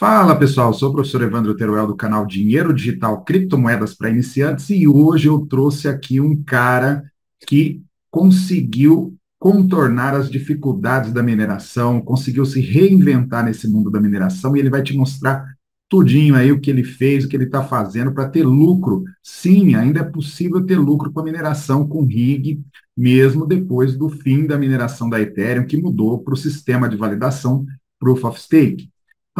Fala pessoal, sou o professor Evandro Teruel do canal Dinheiro Digital Criptomoedas para Iniciantes e hoje eu trouxe aqui um cara que conseguiu contornar as dificuldades da mineração, conseguiu se reinventar nesse mundo da mineração e ele vai te mostrar tudinho aí o que ele fez, o que ele está fazendo para ter lucro. Sim, ainda é possível ter lucro com a mineração com rig, mesmo depois do fim da mineração da Ethereum, que mudou para o sistema de validação Proof of Stake.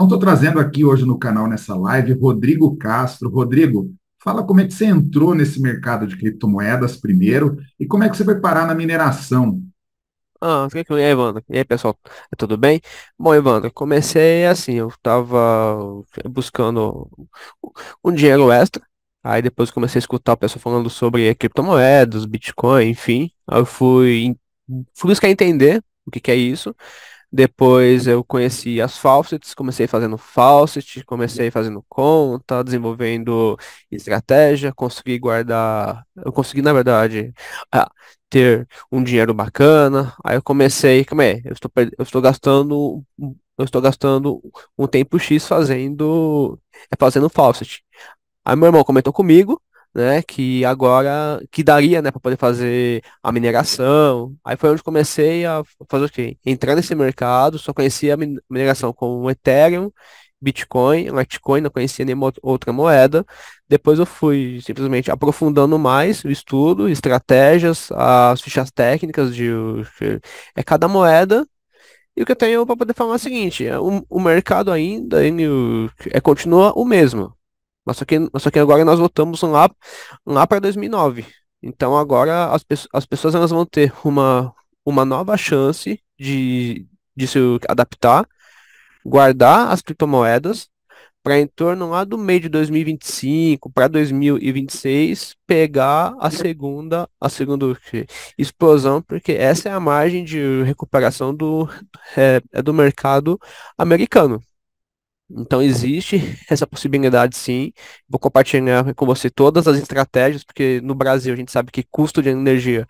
Então, estou trazendo aqui hoje no canal, nessa live, Rodrigo Castro. Rodrigo, fala como é que você entrou nesse mercado de criptomoedas primeiro e como é que você foi parar na mineração. Ah, que que Evandro? E aí, pessoal, tudo bem? Bom, Evandro, comecei assim, eu estava buscando um dinheiro extra, aí depois comecei a escutar o pessoal falando sobre criptomoedas, Bitcoin, enfim, aí eu fui, fui buscar entender o que, que é isso, depois eu conheci as falsets, comecei fazendo falset, comecei fazendo conta, desenvolvendo estratégia, consegui guardar, eu consegui na verdade ah, ter um dinheiro bacana. Aí eu comecei, como é, eu estou, eu estou gastando, eu estou gastando um tempo X fazendo, fazendo falset. Aí meu irmão comentou comigo, né, que agora, que daria, né, para poder fazer a mineração. Aí foi onde comecei a fazer o quê? Entrar nesse mercado, só conhecia a mineração com o Ethereum, Bitcoin, Litecoin, não conhecia nenhuma outra moeda. Depois eu fui simplesmente aprofundando mais o estudo, estratégias, as fichas técnicas de, é cada moeda. E o que eu tenho para poder falar é o seguinte, é, o, o mercado ainda é, continua o mesmo mas só que, mas só que agora nós voltamos lá, lá para 2009. Então agora as, as pessoas elas vão ter uma, uma nova chance de, de se adaptar, guardar as criptomoedas para em torno lá do meio de 2025 para 2026 pegar a segunda a segunda explosão porque essa é a margem de recuperação do é, é do mercado americano então existe essa possibilidade sim. Vou compartilhar com você todas as estratégias, porque no Brasil a gente sabe que custo de energia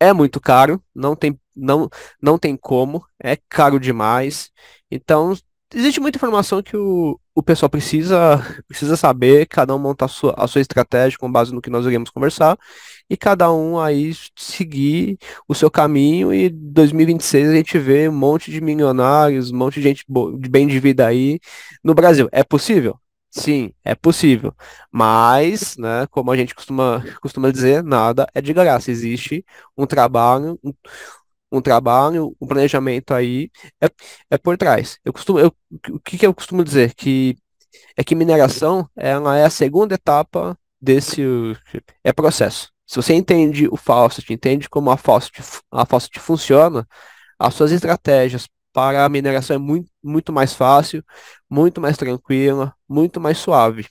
é muito caro, não tem, não, não tem como, é caro demais. Então, existe muita informação que o, o pessoal precisa, precisa saber, cada um montar a sua, a sua estratégia com base no que nós iremos conversar, e cada um aí seguir o seu caminho, e 2026 a gente vê um monte de milionários, um monte de gente de bem de vida aí no Brasil. É possível? Sim, é possível. Mas, né, como a gente costuma, costuma dizer, nada é de graça. Existe um trabalho, um, um trabalho, um planejamento aí é, é por trás. Eu costumo, eu, o que, que eu costumo dizer? Que é que mineração ela é a segunda etapa desse é processo. Se você entende o Fawcett, entende como a Fawcett, a Fawcett funciona, as suas estratégias para a mineração é muito, muito mais fácil, muito mais tranquila, muito mais suave.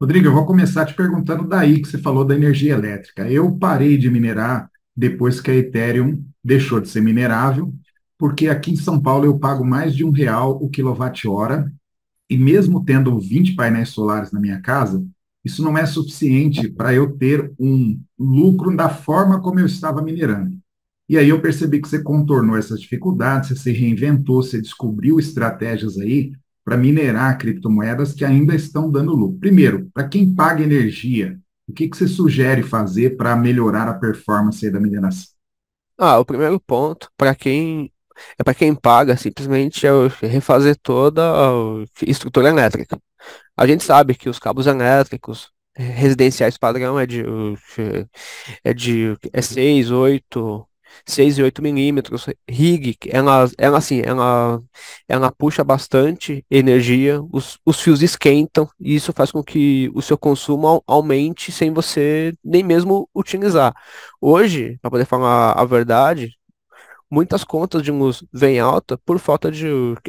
Rodrigo, eu vou começar te perguntando daí que você falou da energia elétrica. Eu parei de minerar depois que a Ethereum deixou de ser minerável, porque aqui em São Paulo eu pago mais de um real o quilowatt-hora, e mesmo tendo 20 painéis solares na minha casa, isso não é suficiente para eu ter um lucro da forma como eu estava minerando. E aí eu percebi que você contornou essas dificuldades, você se reinventou, você descobriu estratégias aí para minerar criptomoedas que ainda estão dando lucro. Primeiro, para quem paga energia o que, que você sugere fazer para melhorar a performance da mineração? Ah, o primeiro ponto, para quem é para quem paga, simplesmente é refazer toda a estrutura elétrica. A gente sabe que os cabos elétricos eh, residenciais padrão é de, é de é 6, 8, 6 e 8 milímetros, rig, ela, ela assim, ela, ela puxa bastante energia, os, os fios esquentam e isso faz com que o seu consumo aumente sem você nem mesmo utilizar. Hoje, para poder falar a verdade, muitas contas de luz vêm alta por falta de,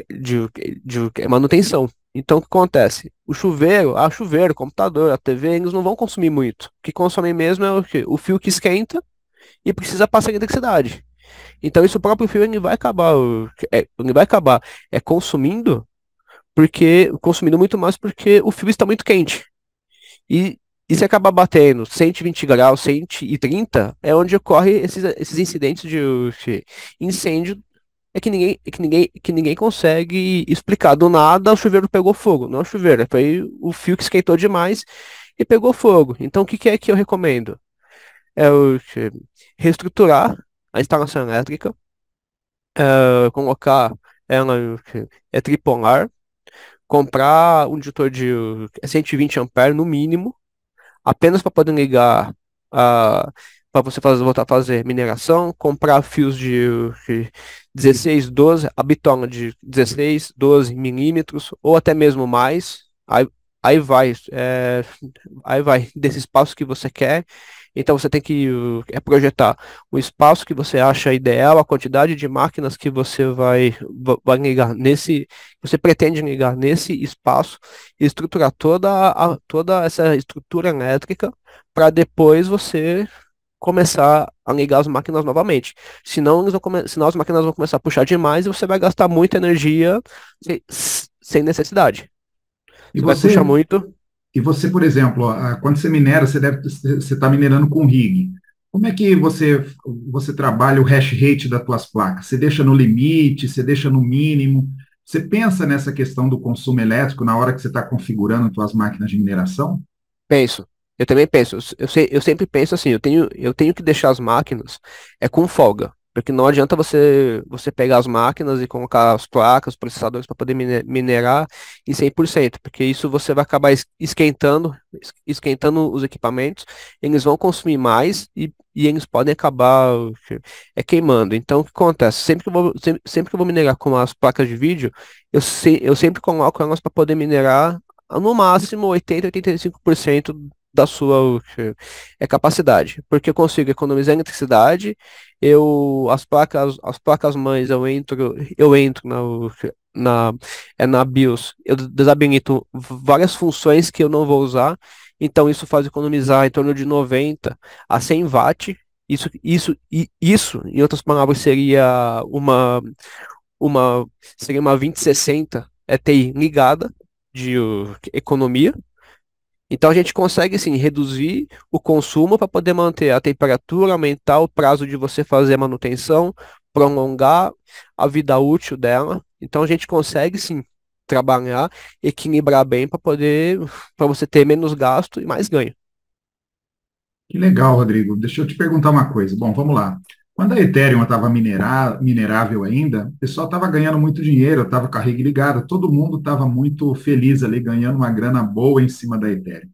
de, de manutenção. Então, o que acontece? O chuveiro, a ah, chuveiro, o computador, a TV, eles não vão consumir muito. O que consomem mesmo é o, o fio que esquenta e precisa passar eletricidade. Então isso o próprio fio ele vai acabar, é, ele vai acabar é consumindo porque consumindo muito mais porque o fio está muito quente. E, e se acabar batendo 120 graus, 130, é onde ocorre esses, esses incidentes de, de incêndio é que ninguém, é que ninguém, que ninguém consegue explicar. Do nada o chuveiro pegou fogo. Não é o chuveiro, é, foi o fio que esquentou demais e pegou fogo. Então o que, que é que eu recomendo? é o reestruturar a instalação elétrica, é, colocar ela é tripolar, comprar um disjuntor de 120 eh, amperes no mínimo, apenas para poder ligar a para você fazer, voltar a fazer mineração, comprar fios de 16, 12, a bitola de 16, 12 milímetros, ou até mesmo mais. Aí, aí vai, é, aí vai desse espaço que você quer então você tem que eh, é projetar o espaço que você acha ideal, a quantidade de máquinas que você vai, vai ligar nesse, você pretende ligar nesse espaço, e estruturar toda, a, toda essa estrutura elétrica para depois você começar a ligar as máquinas novamente. Senão, eles vão Senão as máquinas vão começar a puxar demais e você vai gastar muita energia sem necessidade. Você e você, vai puxar muito. E você, por exemplo, quando você minera, você deve você está minerando com rig. Como é que você você trabalha o hash rate das tuas placas? Você deixa no limite? Você deixa no mínimo? Você pensa nessa questão do consumo elétrico na hora que você está configurando as suas máquinas de mineração? Penso. Eu também penso. Eu, eu, sempre penso assim. Eu tenho eu tenho que deixar as máquinas é com folga. Porque não adianta você, você pegar as máquinas e colocar as placas, os processadores para poder minerar em 100%, porque isso você vai acabar esquentando, esquentando os equipamentos, eles vão consumir mais e, e eles podem acabar é, queimando. Então, o que acontece? Sempre que eu vou, sempre, sempre que vou minerar com as placas de vídeo, eu, se, eu sempre coloco elas para poder minerar no máximo 80, 85% da sua é, capacidade, porque eu consigo economizar eletricidade, eu as placas as placas mães eu entro eu entro na na é na BIOS, eu desabilito várias funções que eu não vou usar, então isso faz economizar em torno de 90 a 100 watt. Isso isso isso, em outras palavras, seria uma uma seria uma 2060 é ligada de economia então a gente consegue sim reduzir o consumo para poder manter a temperatura, aumentar o prazo de você fazer a manutenção, prolongar a vida útil dela. Então a gente consegue sim trabalhar, equilibrar bem para poder para você ter menos gasto e mais ganho. Que legal, Rodrigo. Deixa eu te perguntar uma coisa. Bom, vamos lá. Quando a Ethereum estava minerável ainda, o pessoal estava ganhando muito dinheiro, estava carrega ligada, todo mundo estava muito feliz ali, ganhando uma grana boa em cima da Ethereum.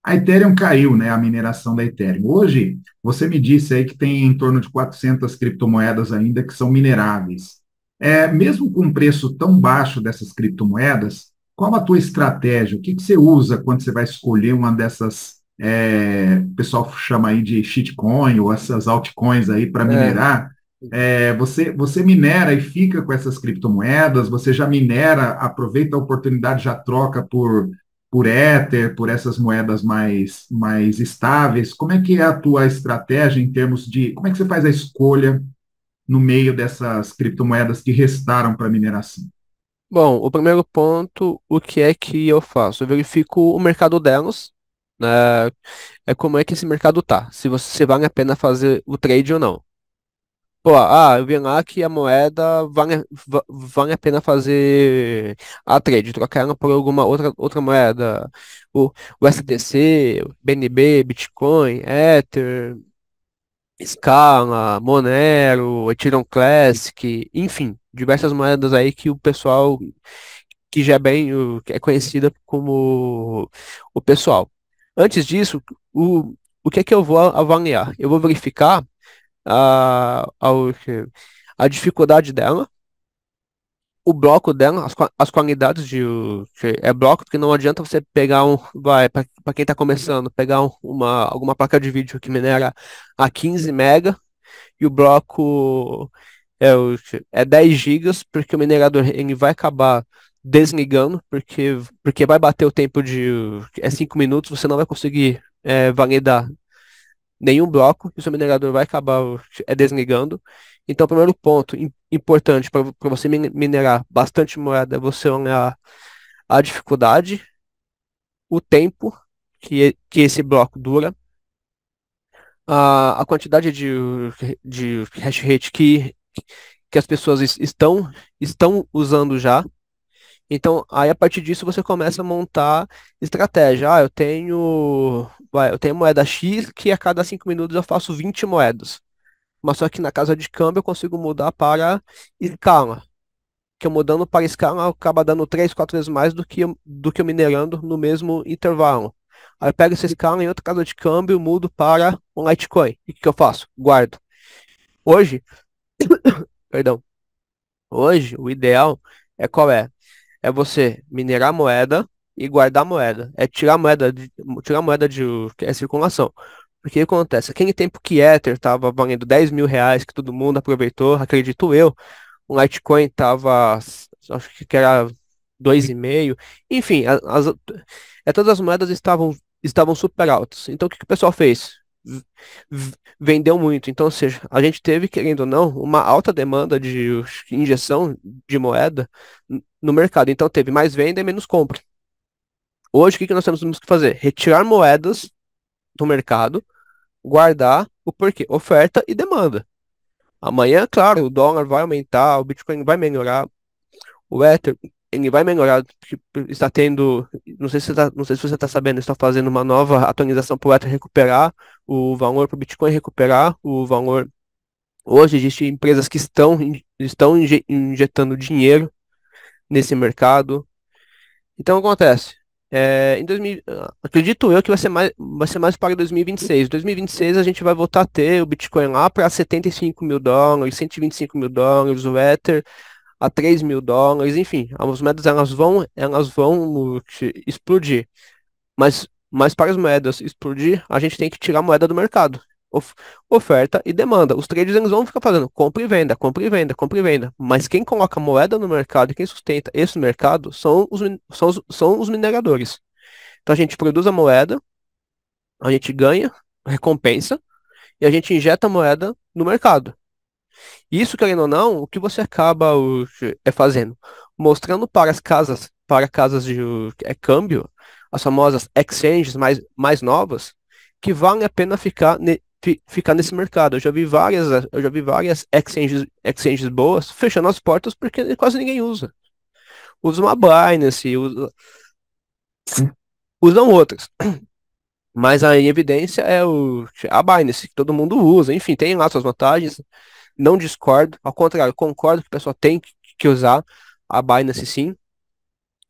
A Ethereum caiu, né, a mineração da Ethereum. Hoje, você me disse aí que tem em torno de 400 criptomoedas ainda que são mineráveis. É, mesmo com um preço tão baixo dessas criptomoedas, qual a tua estratégia? O que, que você usa quando você vai escolher uma dessas é, o pessoal chama aí de shitcoin ou essas altcoins aí para é. minerar. É, você, você minera e fica com essas criptomoedas, você já minera, aproveita a oportunidade, já troca por, por Ether, por essas moedas mais, mais estáveis. Como é que é a tua estratégia em termos de. Como é que você faz a escolha no meio dessas criptomoedas que restaram para mineração? Bom, o primeiro ponto, o que é que eu faço? Eu verifico o mercado delas, é, é como é que esse mercado tá. Se você vale a pena fazer o trade ou não. Pô, ah, eu vi lá que a moeda vale, vale a pena fazer a trade, trocar ela por alguma outra, outra moeda. O, o STC, BNB, Bitcoin, Ether, Scala, Monero, Ethereum Classic, enfim, diversas moedas aí que o pessoal que já é bem, é conhecida como o pessoal. Antes disso, o, o que é que eu vou avaliar? Eu vou verificar a, a, a dificuldade dela, o bloco dela, as, as qualidades de é bloco, porque não adianta você pegar um, vai, para quem está começando, pegar um, uma alguma placa de vídeo que minera a 15 mega e o bloco é, é 10 gigas, porque o minerador ele vai acabar desligando, porque, porque vai bater o tempo de é cinco minutos, você não vai conseguir é, validar nenhum bloco, e o seu minerador vai acabar é, desligando. Então, o primeiro ponto importante para você minerar bastante moeda é você olhar a dificuldade, o tempo que, que esse bloco dura, a, a quantidade de, de hash rate que, que as pessoas estão, estão usando já, então, aí a partir disso você começa a montar estratégia. Ah, eu tenho, eu tenho moeda X que a cada 5 minutos eu faço 20 moedas. Mas só que na casa de câmbio eu consigo mudar para escala. Que eu mudando para escala acaba dando 3, 4 vezes mais do que, eu, do que eu minerando no mesmo intervalo. Aí eu pego essa escala em outra casa de câmbio, mudo para um Litecoin. E o que eu faço? Guardo. Hoje, perdão, hoje o ideal é qual é? é você minerar moeda e guardar moeda. É tirar moeda de, tirar moeda de é circulação. Porque o que acontece? Aquele tempo que Ether estava valendo 10 mil reais, que todo mundo aproveitou, acredito eu, o Litecoin estava, acho que era 2,5, enfim, as, é, todas as moedas estavam, estavam super altas. Então o que, que o pessoal fez? vendeu muito. Então, ou seja, a gente teve, querendo ou não, uma alta demanda de injeção de moeda no mercado. Então, teve mais venda e menos compra. Hoje, o que, que nós temos que fazer? Retirar moedas do mercado, guardar o porquê? Oferta e demanda. Amanhã, claro, o dólar vai aumentar, o Bitcoin vai melhorar, o Ether ele vai melhorar. Tipo, está tendo, não sei se você está, não sei se você está sabendo, está fazendo uma nova atualização para o Ether recuperar o valor para o Bitcoin recuperar o valor. Hoje existem empresas que estão estão injetando dinheiro nesse mercado. Então acontece. É, em 2000, acredito eu que vai ser mais vai ser mais para 2026. 2026 a gente vai voltar a ter o Bitcoin lá para 75 mil dólares, 125 mil dólares, o Ether a 3 mil dólares, enfim, as moedas elas vão, elas vão explodir. Mas, mas para as moedas explodir, a gente tem que tirar a moeda do mercado. Of, oferta e demanda. Os traders eles vão ficar fazendo compra e venda, compra e venda, compra e venda. Mas quem coloca moeda no mercado e quem sustenta esse mercado são os, são os, são os mineradores. Então a gente produz a moeda, a gente ganha recompensa e a gente injeta a moeda no mercado. Isso, querendo ou não, o que você acaba é fazendo? Mostrando para as casas, para casas de é, câmbio, as famosas exchanges mais, mais novas, que vale a pena ficar, ne, fi, ficar nesse mercado. Eu já vi várias, eu já vi várias exchanges, exchanges boas fechando as portas porque quase ninguém usa. Usa uma Binance, usa, usam outras. Mas a evidência é o, é a Binance, que todo mundo usa. Enfim, tem lá suas vantagens não discordo, ao contrário, concordo que o pessoal tem que usar a Binance sim,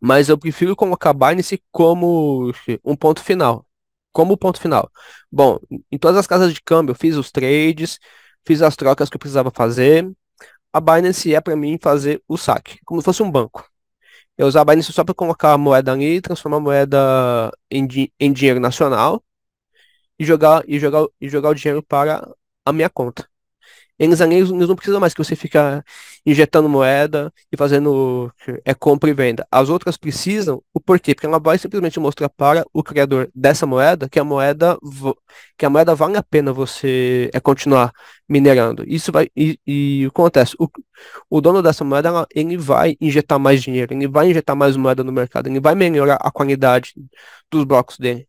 mas eu prefiro colocar a Binance como um ponto final. Como ponto final. Bom, em todas as casas de câmbio, eu fiz os trades, fiz as trocas que eu precisava fazer. A Binance é para mim fazer o saque, como se fosse um banco. Eu usar a Binance só para colocar a moeda ali, transformar a moeda em, di em dinheiro nacional e jogar, e, jogar, e jogar o dinheiro para a minha conta. Eles eles não precisam mais que você ficar injetando moeda e fazendo é compra e venda. As outras precisam, o porquê? Porque ela vai simplesmente mostrar para o criador dessa moeda que a moeda que a moeda vale a pena você é continuar minerando. Isso vai e, e acontece. O, o dono dessa moeda ela, ele vai injetar mais dinheiro, ele vai injetar mais moeda no mercado, ele vai melhorar a qualidade dos blocos dele.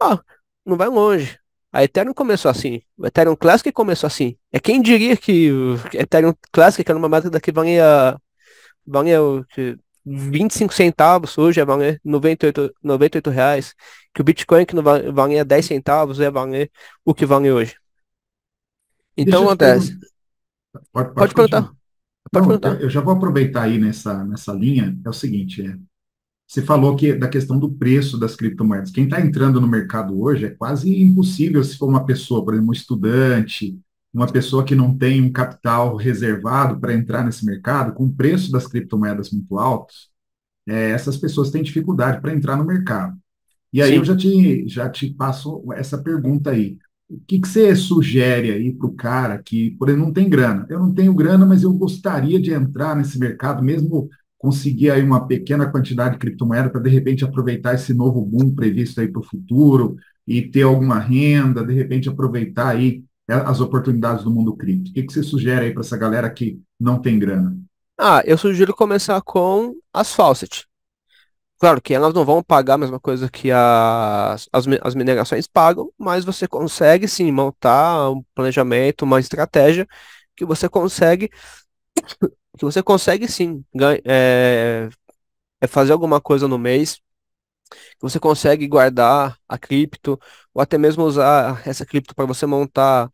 Ah, não vai longe. A Ethereum começou assim. O Ethereum Classic começou assim. É quem diria que o Ethereum Classic, que era é uma máquina que valia, valia 25 centavos, hoje é valer 98, 98 reais. Que o Bitcoin, que não valia 10 centavos, é valer o que vale hoje. Então, acontece. Pode, pode, pode, perguntar. Pode não, perguntar. Eu já vou aproveitar aí nessa, nessa linha. É o seguinte, é, você falou que da questão do preço das criptomoedas. Quem está entrando no mercado hoje é quase impossível se for uma pessoa, por exemplo, um estudante, uma pessoa que não tem um capital reservado para entrar nesse mercado, com o preço das criptomoedas muito altos, é, essas pessoas têm dificuldade para entrar no mercado. E aí Sim. eu já te, já te passo essa pergunta aí. O que, que você sugere aí para o cara que, por exemplo, não tem grana? Eu não tenho grana, mas eu gostaria de entrar nesse mercado, mesmo conseguir aí uma pequena quantidade de criptomoeda para de repente aproveitar esse novo boom previsto aí para o futuro e ter alguma renda, de repente aproveitar aí é, as oportunidades do mundo cripto. O que, que você sugere aí para essa galera que não tem grana? Ah, eu sugiro começar com as Fawcett. Claro que elas não vão pagar a mesma coisa que as, as, as minerações pagam, mas você consegue sim montar um planejamento, uma estratégia que você consegue que você consegue sim é, é fazer alguma coisa no mês, que você consegue guardar a cripto, ou até mesmo usar essa cripto para você montar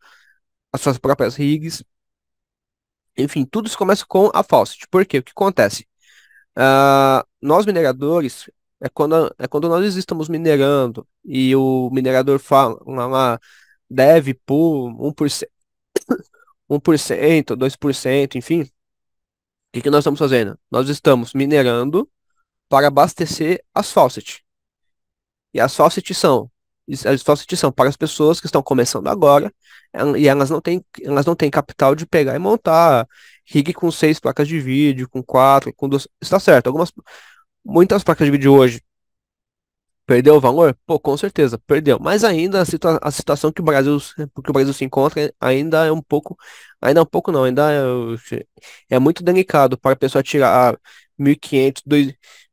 as suas próprias rigs. Enfim, tudo isso começa com a Faucet. Por quê? O que acontece? Uh, nós mineradores, é quando, é quando nós estamos minerando e o minerador fala lá, deve por 1%, 1%, 2%, enfim, o que, que nós estamos fazendo? Nós estamos minerando para abastecer as faucet. E as faucet são as faucet são para as pessoas que estão começando agora eh, e elas não têm, elas não têm capital de pegar e montar rig com seis placas de vídeo, com quatro, com duas. Está certo. Algumas, muitas placas de vídeo hoje Perdeu o valor? Pô, com certeza, perdeu. Mas ainda a, situa a situação que o Brasil, que o Brasil se encontra ainda é um pouco, ainda é um pouco não, ainda é, é muito delicado para a pessoa tirar 1.500,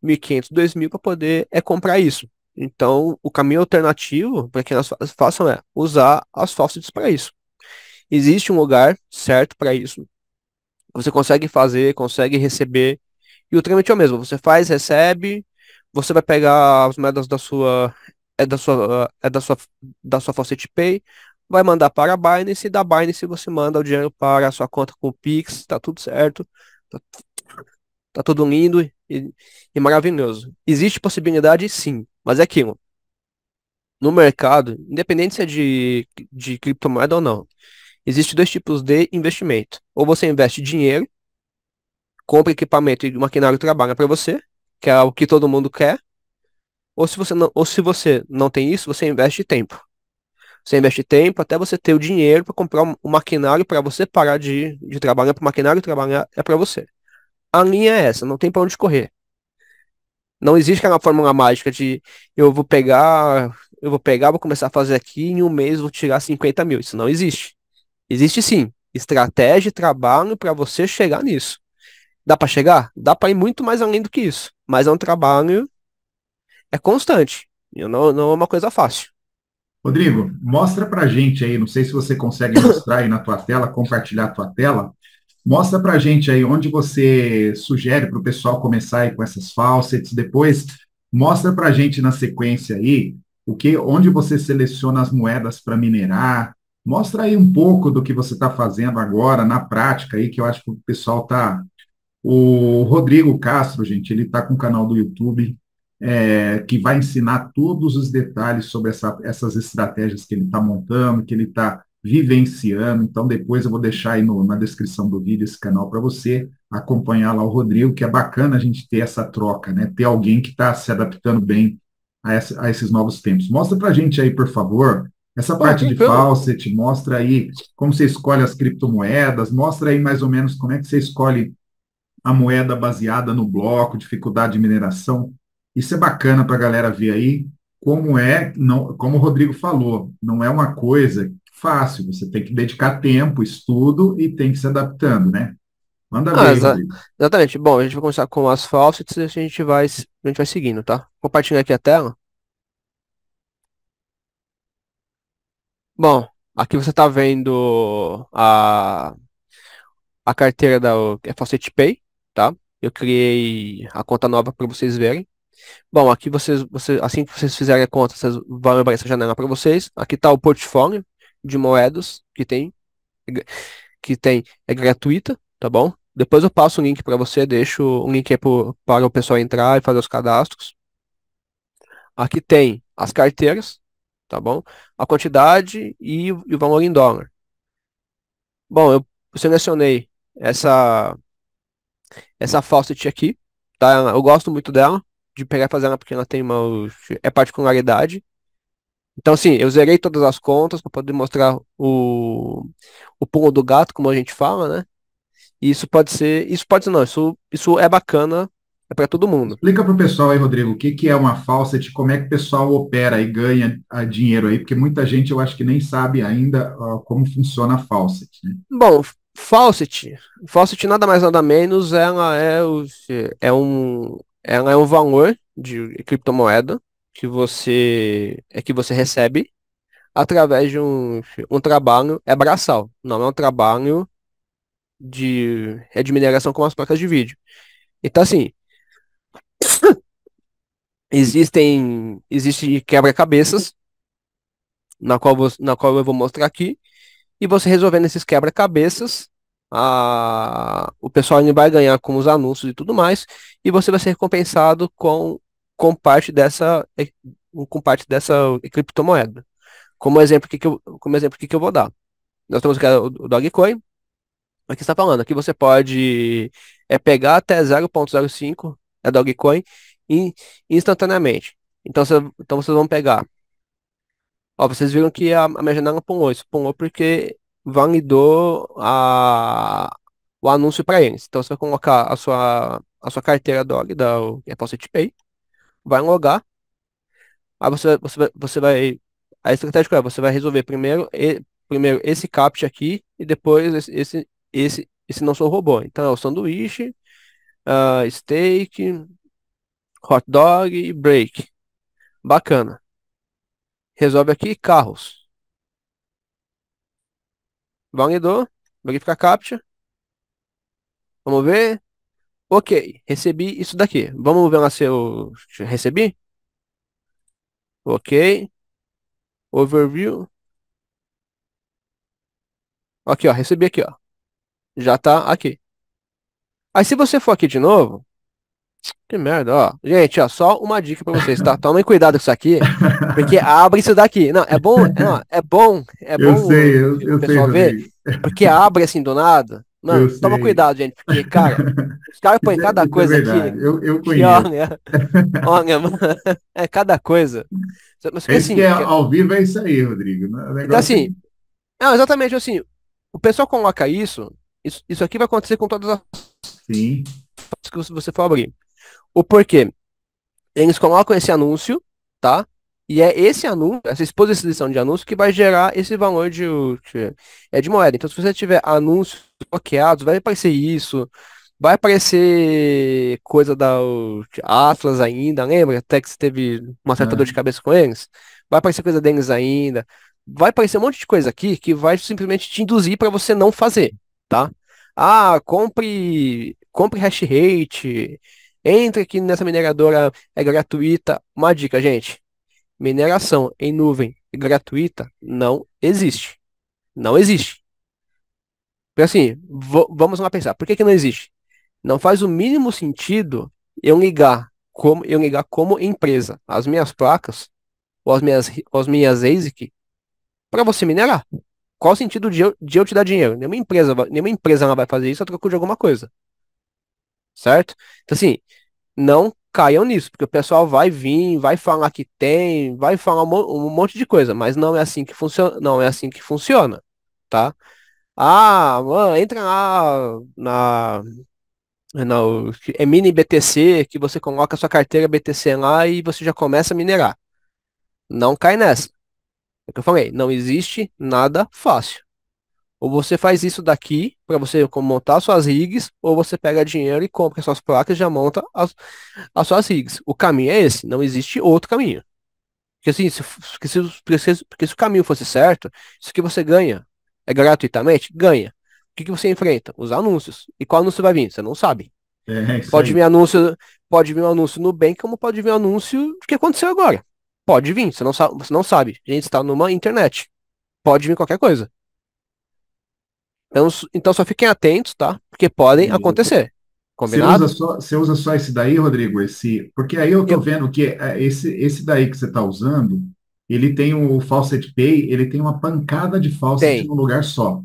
2.500, 2.000 para poder é comprar isso. Então, o caminho alternativo para que elas façam é usar as falsities para isso. Existe um lugar certo para isso. Você consegue fazer, consegue receber. E o trâmite é o mesmo. Você faz, recebe, você vai pegar as moedas da sua é da sua é da sua da sua faucet Pay, vai mandar para a Binance e da Binance você manda o dinheiro para a sua conta com o Pix, tá tudo certo. Tá, tá tudo lindo e, e maravilhoso. Existe possibilidade sim, mas é aquilo. No mercado, independente se é de, de criptomoeda ou não, existe dois tipos de investimento. Ou você investe dinheiro, compra equipamento e maquinário trabalha para você, que é o que todo mundo quer, ou se você não, ou se você não tem isso, você investe tempo. Você investe tempo até você ter o dinheiro para comprar o um, um maquinário para você parar de, de trabalhar para o maquinário trabalhar é para você. A linha é essa, não tem para onde correr. Não existe aquela fórmula mágica de eu vou pegar, eu vou pegar, vou começar a fazer aqui em um mês vou tirar 50 mil. Isso não existe. Existe sim estratégia e trabalho para você chegar nisso. Dá para chegar? Dá para ir muito mais além do que isso. Mas é um trabalho é constante. Não, não é uma coisa fácil. Rodrigo, mostra para gente aí, não sei se você consegue mostrar aí na tua tela, compartilhar a tua tela. Mostra para gente aí onde você sugere para o pessoal começar aí com essas falsetes, Depois, mostra para gente na sequência aí o que, onde você seleciona as moedas para minerar. Mostra aí um pouco do que você está fazendo agora na prática aí, que eu acho que o pessoal está o Rodrigo Castro, gente, ele está com o canal do YouTube é, que vai ensinar todos os detalhes sobre essa, essas estratégias que ele está montando, que ele está vivenciando. Então, depois eu vou deixar aí no, na descrição do vídeo esse canal para você acompanhar lá o Rodrigo, que é bacana a gente ter essa troca, né? Ter alguém que está se adaptando bem a, essa, a, esses novos tempos. Mostra para a gente aí, por favor, essa parte de falset, mostra aí como você escolhe as criptomoedas, mostra aí mais ou menos como é que você escolhe a moeda baseada no bloco, dificuldade de mineração. Isso é bacana para a galera ver aí como é, não, como o Rodrigo falou, não é uma coisa fácil, você tem que dedicar tempo, estudo e tem que se adaptando, né? Manda ah, ver, exa Rodrigo. Exatamente. Bom, a gente vai começar com as falsas e a gente vai, a gente vai seguindo, tá? Compartilhando aqui a tela. Bom, aqui você está vendo a, a carteira da é Fawcett Pay, tá? Eu criei a conta nova para vocês verem. Bom, aqui vocês, vocês, assim que vocês fizerem a conta, vocês vão abrir essa janela para vocês. Aqui está o portfólio de moedas que tem, que tem é gratuita, tá bom? Depois eu passo o link para você, deixo o link aí pro, para o pessoal entrar e fazer os cadastros. Aqui tem as carteiras, tá bom? A quantidade e, e o valor em dólar. Bom, eu selecionei essa essa faucet aqui, tá? Eu gosto muito dela, de pegar e fazer ela porque ela tem uma é particularidade. Então, assim, eu zerei todas as contas para poder mostrar o, o pulo do gato, como a gente fala, né? E isso pode ser, isso pode ser, não, isso, isso é bacana, é para todo mundo. Explica para o pessoal aí, Rodrigo, o que, que é uma faucet, como é que o pessoal opera e ganha ah, dinheiro aí, porque muita gente eu acho que nem sabe ainda uh, como funciona a faucet. Né? Bom, Fawcett. Fawcett nada mais nada menos, ela é, é, o, é, um, ela é, é um valor de criptomoeda que você é que você recebe através de um, um trabalho é braçal, não é um trabalho de é de mineração com as placas de vídeo. Então assim, existem existe quebra-cabeças na qual, vou, na qual eu vou mostrar aqui e você resolvendo esses quebra-cabeças, a... o pessoal vai ganhar com os anúncios e tudo mais, e você vai ser recompensado com, com parte dessa com parte dessa criptomoeda. Como exemplo, que, que eu, como exemplo, que, que eu vou dar? Nós temos aqui é o Dogecoin. Aqui está falando, aqui você pode é, pegar até 0.05 é Dogecoin instantaneamente. Então, cê, então vocês vão pegar Ó, vocês viram que a, a minha janela pulou. Isso pulou porque validou a, o anúncio para eles. Então você vai colocar a sua, a sua carteira DOG da Apple é Pay, vai logar. Aí você, você, você vai. A estratégia é você vai resolver primeiro, e, primeiro esse captcha aqui e depois esse, esse, esse, esse não sou robô. Então é o sanduíche, uh, steak, hot dog e break. Bacana. Resolve aqui carros. Validou. Verificar captcha. Vamos ver. Ok, recebi isso daqui. Vamos ver lá se eu recebi. Ok. Overview. Aqui, ó. Recebi aqui, ó. Já tá aqui. Aí, se você for aqui de novo, que merda, ó. Gente, ó, só uma dica pra vocês, tá? Tomem cuidado com isso aqui, porque abre isso daqui. Não, é bom, não, é bom, é eu bom sei, eu, eu o pessoal sei, ver, sei. porque abre assim do nada. Mano, eu toma sei. cuidado, gente, porque, cara, os caras põem é cada é coisa é aqui. Eu, eu conheço. olha, olha, mano, é cada coisa. Mas, é assim, que é, ao vivo é isso aí, Rodrigo. Né? Então, assim, não, exatamente, assim, o pessoal coloca isso, isso, isso aqui vai acontecer com todas as... Sim. que você for abrir. O porquê? Eles colocam esse anúncio, tá? E é esse anúncio, essa exposição de anúncio que vai gerar esse valor de, é de moeda. Então, se você tiver anúncios bloqueados, vai aparecer isso, vai aparecer coisa da Atlas ainda, lembra? Até que você teve uma certa é. dor de cabeça com eles. Vai aparecer coisa deles ainda. Vai aparecer um monte de coisa aqui que vai simplesmente te induzir para você não fazer, tá? Ah, compre, compre hash rate, entre aqui nessa mineradora, é gratuita. Uma dica, gente. Mineração em nuvem gratuita não existe. Não existe. Porque assim, vamos lá pensar. Por que, que não existe? Não faz o mínimo sentido eu ligar como eu ligar como empresa as minhas placas ou as minhas, as minhas ASIC para você minerar. Qual o sentido de eu, de eu te dar dinheiro? Nenhuma empresa, nenhuma empresa vai fazer isso a troco de alguma coisa. Certo? Então, assim, não caiam nisso, porque o pessoal vai vir, vai falar que tem, vai falar um monte de coisa, mas não é assim que funciona, não é assim que funciona, tá? Ah, mano, entra lá na não, é mini BTC que você coloca sua carteira BTC lá e você já começa a minerar. Não cai nessa. É o que eu falei, não existe nada fácil. Ou você faz isso daqui para você montar suas rigs, ou você pega dinheiro e compra suas placas e já monta as, as suas rigs. O caminho é esse, não existe outro caminho. Porque assim, se, porque se, porque se, porque se o caminho fosse certo, isso que você ganha é gratuitamente? Ganha. O que, que você enfrenta? Os anúncios. E qual anúncio vai vir? Você não sabe. É, pode vir anúncio, pode vir um anúncio no bem, como pode vir um anúncio do que aconteceu agora. Pode vir, você não sabe, você não sabe. A gente está numa internet. Pode vir qualquer coisa. Então, então só fiquem atentos, tá? Porque podem acontecer. Combinado? Você usa, só, você usa só esse daí, Rodrigo? Esse, porque aí eu tô eu... vendo que é, esse, esse daí que você tá usando, ele tem o Faucet Pay, ele tem uma pancada de Faucet tem. num lugar só.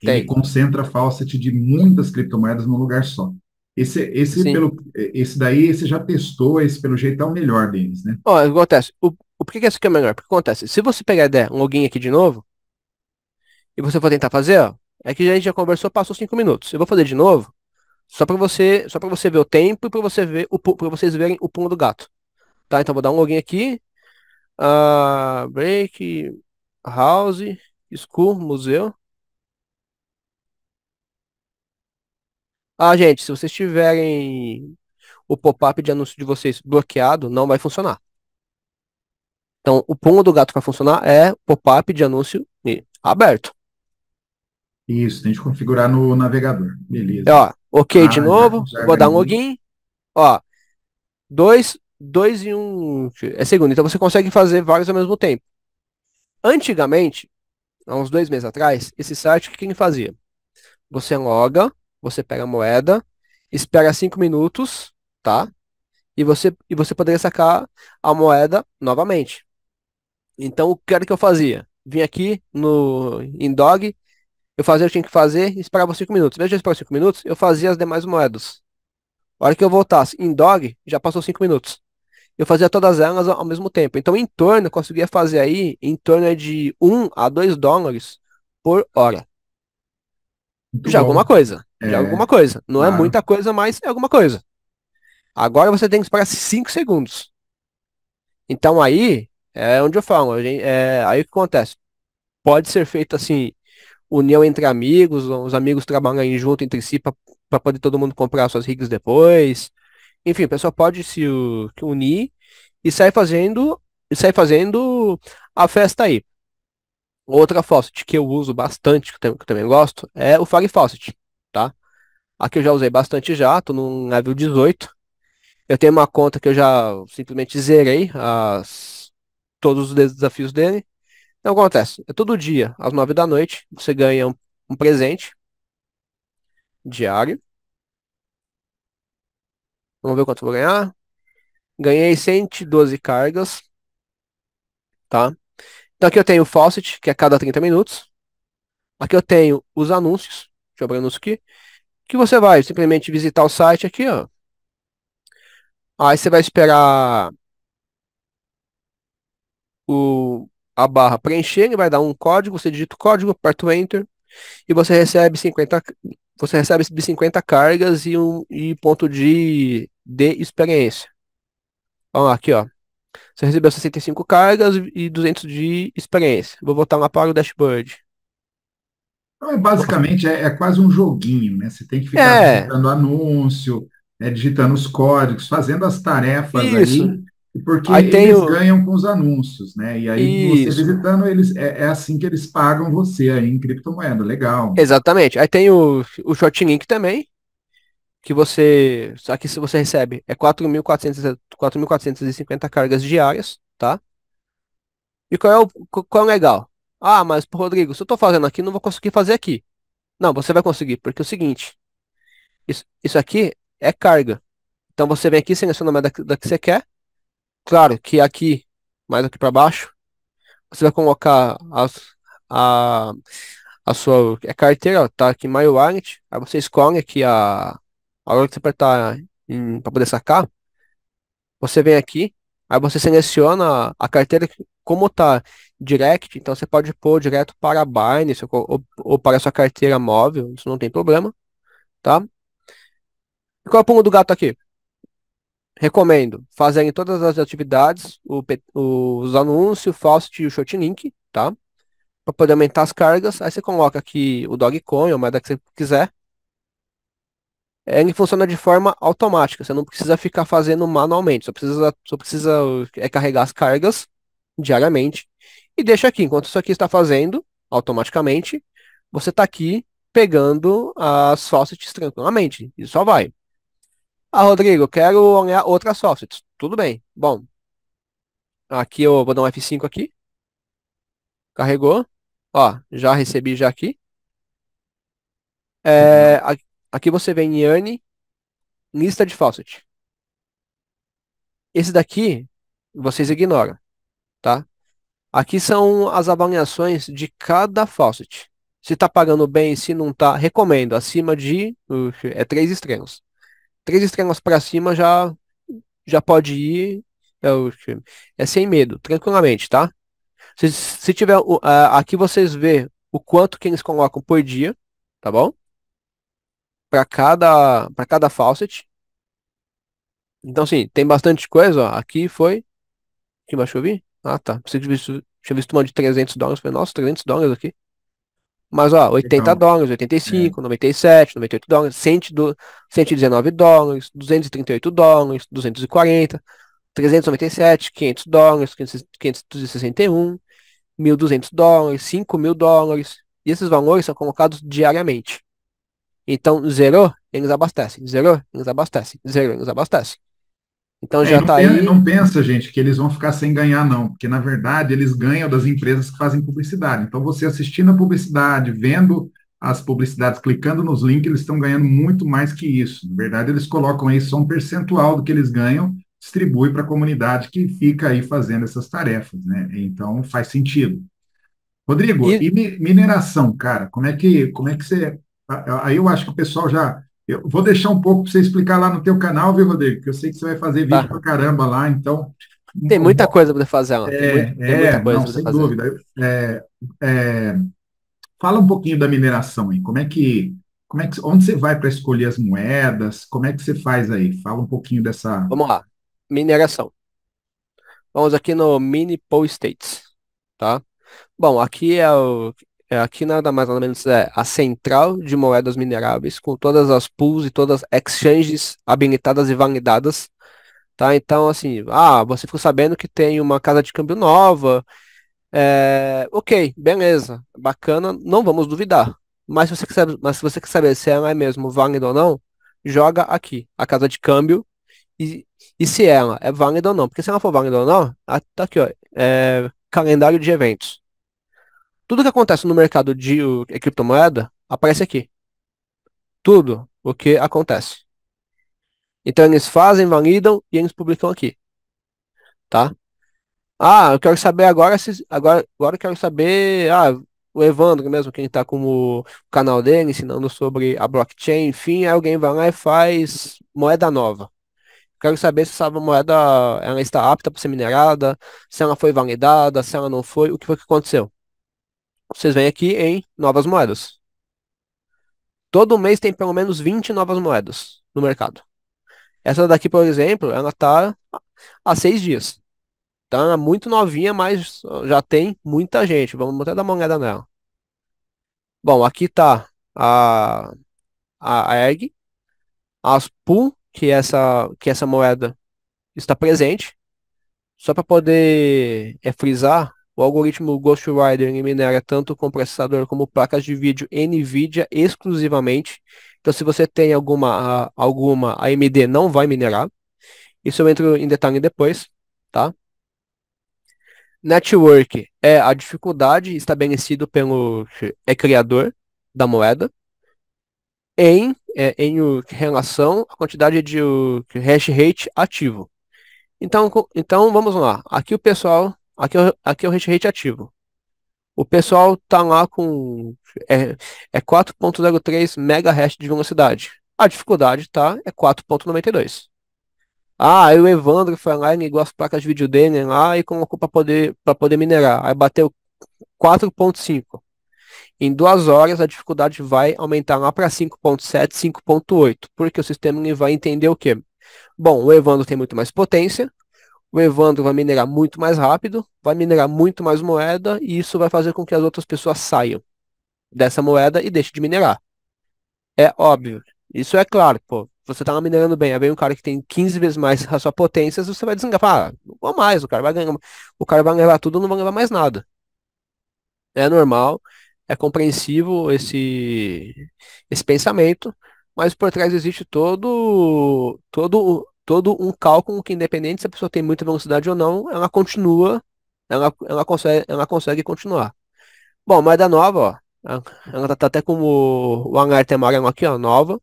Ele tem. concentra Faucet de muitas criptomoedas num lugar só. Esse, esse, pelo, esse daí, esse já testou, esse pelo jeito é o melhor deles, né? Ó, oh, acontece. O, o por que esse aqui é o melhor? Porque acontece, se você pegar der, um login aqui de novo, e você for tentar fazer, ó, é que a gente já conversou, passou cinco minutos. Eu vou fazer de novo, só para você, só para você ver o tempo e para você ver o para vocês verem o pulo do gato. Tá? Então vou dar um login aqui. Uh, break, house, school, museu. Ah, gente, se vocês tiverem o pop-up de anúncio de vocês bloqueado, não vai funcionar. Então, o pulo do gato para funcionar é pop-up de anúncio aberto. Isso, tem que configurar no navegador. Beleza. Ó, ok ah, de novo. Vou dar um login. Ó, dois, dois e um. É segundo. Então você consegue fazer vários ao mesmo tempo. Antigamente, há uns dois meses atrás, esse site, o que ele fazia? Você loga, você pega a moeda, espera cinco minutos, tá? E você, e você poderia sacar a moeda novamente. Então, o que era que eu fazia? Vim aqui no Indog, eu fazia o que tinha que fazer e esperava 5 minutos. Mesmo de esperar 5 minutos, eu fazia as demais moedas. A hora que eu voltasse em dog, já passou 5 minutos. Eu fazia todas elas ao mesmo tempo. Então, em torno, eu conseguia fazer aí em torno de 1 a 2 dólares por hora. Muito já bom. alguma coisa. É... Já alguma coisa. Não é claro. é muita coisa, mas é alguma coisa. Agora você tem que esperar 5 segundos. Então aí é onde eu falo. É, aí o que acontece? Pode ser feito assim união entre amigos, os amigos trabalharem junto entre si para poder todo mundo comprar suas rigs depois. Enfim, o pessoal pode se unir e sair fazendo e sair fazendo a festa aí. Outra faucet que eu uso bastante, que eu, também gosto, é o Fire Faucet, tá? Aqui eu já usei bastante já, tô no level 18. Eu tenho uma conta que eu já simplesmente zerei as, todos os desafios dele. Então acontece, é todo dia, às nove da noite, você ganha um, um presente diário. Vamos ver quanto eu vou ganhar. Ganhei 112 cargas. Tá? Então aqui eu tenho o faucet, que é cada 30 minutos. Aqui eu tenho os anúncios. Deixa eu abrir o anúncio aqui. Que você vai simplesmente visitar o site aqui, ó. Aí você vai esperar o a barra preencher, ele vai dar um código, você digita o código, aperta o enter e você recebe 50 você recebe 50 cargas e um e ponto de de experiência. Vamos lá, aqui, ó. Você recebeu 65 cargas e 200 de experiência. Vou voltar lá para o dashboard. Então, é basicamente, é, é, quase um joguinho, né? Você tem que ficar é. digitando anúncio, né, digitando os códigos, fazendo as tarefas Isso. aí porque aí eles o... ganham com os anúncios, né? E aí Isso. você visitando eles, é, é, assim que eles pagam você aí em criptomoeda, legal. Exatamente. Aí tem o, o Short Link também, que você. Só que se você recebe é 4.450 cargas diárias, tá? E qual é o qual é o legal? Ah, mas Rodrigo, se eu tô fazendo aqui, não vou conseguir fazer aqui. Não, você vai conseguir, porque é o seguinte. Isso, isso aqui é carga. Então você vem aqui, seleciona a da que você quer Claro que aqui, mais aqui para baixo, você vai colocar a, a, a sua a é carteira, ó, tá aqui My Wallet, aí você escolhe aqui a, a hora que você apertar para poder sacar, você vem aqui, aí você seleciona a carteira como tá direct, então você pode pôr direto para a Binance ou, ou para a sua carteira móvel, isso não tem problema, tá? E qual é o pulo do gato aqui? Recomendo fazer em todas as atividades o, o, os anúncios, o Faust e o short link, tá? Para poder aumentar as cargas. Aí você coloca aqui o ou a moeda que você quiser. É, ele funciona de forma automática, você não precisa ficar fazendo manualmente, só precisa, só precisa é carregar as cargas diariamente e deixa aqui. Enquanto isso aqui está fazendo automaticamente, você está aqui pegando as faucets tranquilamente e só vai. Ah, Rodrigo, quero olhar outras softwares. Tudo bem. Bom, aqui eu vou dar um F5 aqui. Carregou. Ó, já recebi já aqui. É, uhum. aqui você vem em Yarn, lista de faucet. Esse daqui, vocês ignoram, tá? Aqui são as avaliações de cada faucet. Se está pagando bem, se não está, recomendo. Acima de é três estrelas três estrelas para cima já já pode ir. É, é, sem medo, tranquilamente, tá? Se, se tiver uh, aqui vocês vê o quanto que eles colocam por dia, tá bom? Para cada para cada faucet. Então sim, tem bastante coisa, ó. Aqui foi que baixou vi? Ah, tá. Você tinha visto, tinha visto uma de 300 dólares, foi nossa, 300 dólares aqui. Mas, ó, 80 então, dólares, 85, é. 97, 98 dólares, 119 dólares, 238 dólares, 240, 397, 500 dólares, 561, 1.200 dólares, 5.000 dólares. E esses valores são colocados diariamente. Então, zerou, eles abastecem. Zerou, eles abastecem. Zerou, eles abastecem. Então é, já está é, aí. Não pensa, gente, que eles vão ficar sem ganhar, não, porque na verdade eles ganham das empresas que fazem publicidade. Então você assistindo a publicidade, vendo as publicidades, clicando nos links, eles estão ganhando muito mais que isso. Na verdade, eles colocam aí só um percentual do que eles ganham, distribui para a comunidade que fica aí fazendo essas tarefas, né? Então faz sentido. Rodrigo, e, e mineração, cara, como é que como é que você aí eu acho que o pessoal já eu vou deixar um pouco para você explicar lá no teu canal, viu, Rodrigo? Que eu sei que você vai fazer vídeo tá. pra caramba lá, então. Tem muita coisa para fazer lá. É, tem, muito, é, tem muita é, coisa não, sem fazer. dúvida. É, é, fala um pouquinho da mineração aí. Como é que, como é que, onde você vai para escolher as moedas? Como é que você faz aí? Fala um pouquinho dessa. Vamos lá. Mineração. Vamos aqui no Mini Pool States, tá? Bom, aqui é o é, aqui nada mais nada menos é a central de moedas mineráveis, com todas as pools e todas as exchanges habilitadas e validadas. Tá? Então, assim, ah, você ficou sabendo que tem uma casa de câmbio nova. É, ok, beleza, bacana, não vamos duvidar. Mas se você quiser, mas se você quiser saber se ela é mesmo válida ou não, joga aqui, a casa de câmbio, e, e se ela é válida ou não. Porque se ela for válida ou não, ah, tá aqui, ó, é, calendário de eventos. Tudo que acontece no mercado de é criptomoeda aparece aqui. Tudo o que acontece. Então eles fazem, validam e eles publicam aqui. Tá? Ah, eu quero saber agora se. Agora, agora eu quero saber. Ah, o Evandro mesmo, quem está com o canal dele, ensinando sobre a blockchain, enfim, aí alguém vai lá e faz moeda nova. Quero saber se essa moeda ela está apta para ser minerada, se ela foi validada, se ela não foi, o que foi que aconteceu vocês vêm aqui em novas moedas. Todo mês tem pelo menos 20 novas moedas no mercado. Essa daqui, por exemplo, ela está há seis dias. Tá muito novinha, mas já tem muita gente. Vamos até dar uma olhada nela. Bom, aqui tá a, a, egg ERG, as pool que é essa, que essa moeda está presente. Só para poder é, frisar, o algoritmo Ghost Rider minera tanto com processador como placas de vídeo NVIDIA exclusivamente. Então, se você tem alguma, alguma AMD, não vai minerar. Isso eu entro em detalhe depois, tá? Network é a dificuldade estabelecida pelo é criador da moeda em, é, em relação à quantidade de hash rate ativo. Então, então vamos lá. Aqui o pessoal Aqui é, o, aqui é o hash rate ativo. O pessoal tá lá com é, é 4.03 hash de velocidade. A dificuldade tá é 4.92. Ah, aí o Evandro foi lá e ligou as placas de vídeo dele lá e colocou para poder para poder minerar. Aí bateu 4.5. Em duas horas a dificuldade vai aumentar lá para 5.7, 5.8, porque o sistema vai entender o quê? Bom, o Evandro tem muito mais potência, o Evandro vai minerar muito mais rápido, vai minerar muito mais moeda e isso vai fazer com que as outras pessoas saiam dessa moeda e deixem de minerar. É óbvio. Isso é claro, pô. Você tá minerando bem, aí vem um cara que tem 15 vezes mais a sua potência, você vai desengafar, ah, não vou mais, o cara vai ganhar, o cara vai levar tudo, não vai levar mais nada. É normal, é compreensível esse esse pensamento, mas por trás existe todo todo todo um cálculo que, independente se a pessoa tem muita velocidade ou não, ela continua, ela, ela, consegue, ela consegue continuar. Bom, mas da nova, ó, ela tá, tá até como o tem amarelo aqui, ó, nova.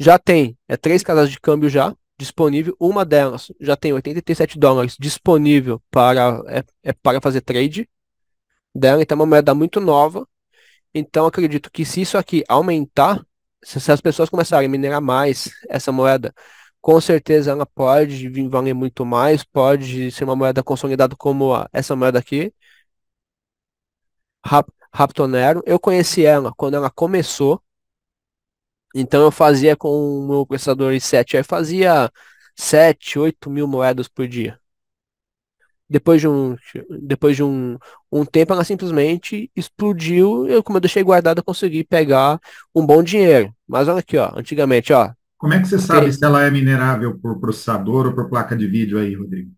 Já tem é, três casas de câmbio já disponível. Uma delas já tem 87 dólares disponível para, é, é para fazer trade dela. Então é uma moeda muito nova. Então acredito que se isso aqui aumentar, se, se as pessoas começarem a minerar mais essa moeda, com certeza ela pode vir valer muito mais, pode ser uma moeda consolidada como essa moeda aqui, Rap Raptonero. Eu conheci ela quando ela começou, então eu fazia com o meu processador i7, aí fazia 7, 8 mil moedas por dia depois de um, depois de um, um tempo, ela simplesmente explodiu. Eu, como eu deixei guardada, consegui pegar um bom dinheiro. Mas olha aqui, ó, antigamente, ó. Como é que você sabe se ela é minerável por processador ou por placa de vídeo aí, Rodrigo?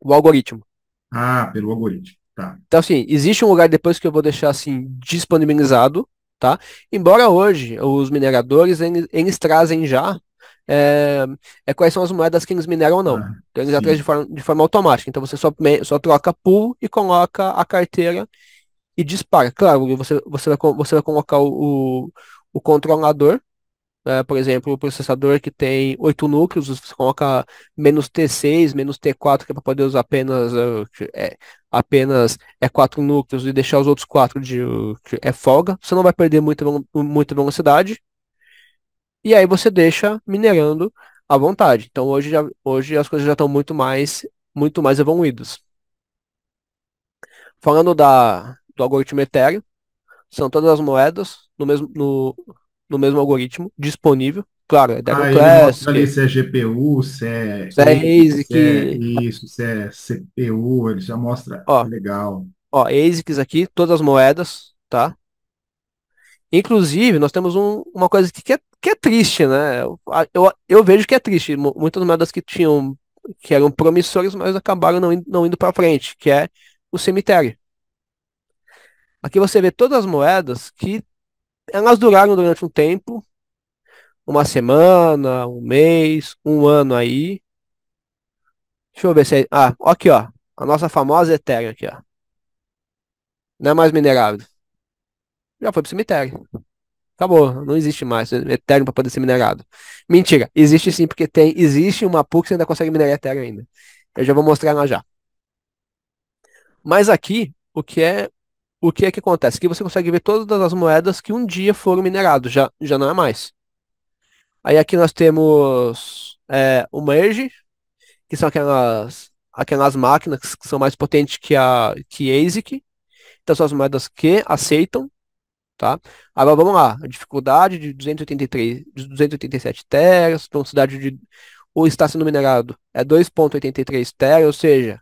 O algoritmo. Ah, pelo algoritmo. Tá. Então, assim, existe um lugar depois que eu vou deixar assim disponibilizado, tá? Embora hoje os mineradores eles, eles trazem já é, é quais são as moedas que eles mineram ou não. Ah, então eles atrás de forma, de forma automática. Então você só, só troca pool e coloca a carteira e dispara. Claro, você, você, vai, você vai colocar o, o, o controlador, né? por exemplo, o processador que tem oito núcleos, você coloca menos T6, menos T4, que é para poder usar apenas, eh, é, apenas é quatro núcleos e deixar os outros quatro de é folga. Você não vai perder muito muita velocidade e aí você deixa minerando à vontade. Então hoje, já, hoje as coisas já estão muito mais, muito mais evoluídas. Falando da, do algoritmo Ethereum, são todas as moedas no mesmo, no, no mesmo algoritmo disponível. Claro, é Ethereum ah, Classic. Ali se é GPU, se é, se é ASIC. Se é isso, se é CPU, ele já mostra. Ó, legal. Ó, ASICs aqui, todas as moedas, tá? Inclusive, nós temos um, uma coisa que, que é que é triste, né? Eu, eu vejo que é triste. Muitas moedas que tinham, que eram promissores, mas acabaram não, indo, indo para frente, que é o cemitério. Aqui você vê todas as moedas que elas duraram durante um tempo, uma semana, um mês, um ano aí. Deixa eu ver se é... Ah, aqui ó, a nossa famosa Ethereum aqui ó. Não é mais minerável. Já foi pro cemitério. Acabou, não existe mais é Ethereum para poder ser minerado. Mentira, existe sim, porque tem, existe uma PUC que você ainda consegue minerar Ethereum ainda. Eu já vou mostrar lá já. Mas aqui, o que é o que é que acontece? Que você consegue ver todas as moedas que um dia foram mineradas, já, já não é mais. Aí aqui nós temos é, o Merge, que são aquelas, aquelas máquinas que são mais potentes que a que ASIC. Então são as moedas que aceitam Tá? Agora vamos lá, a dificuldade de 283, de 287 teras, velocidade então, de o está sendo minerado é 2.83 tera, ou seja,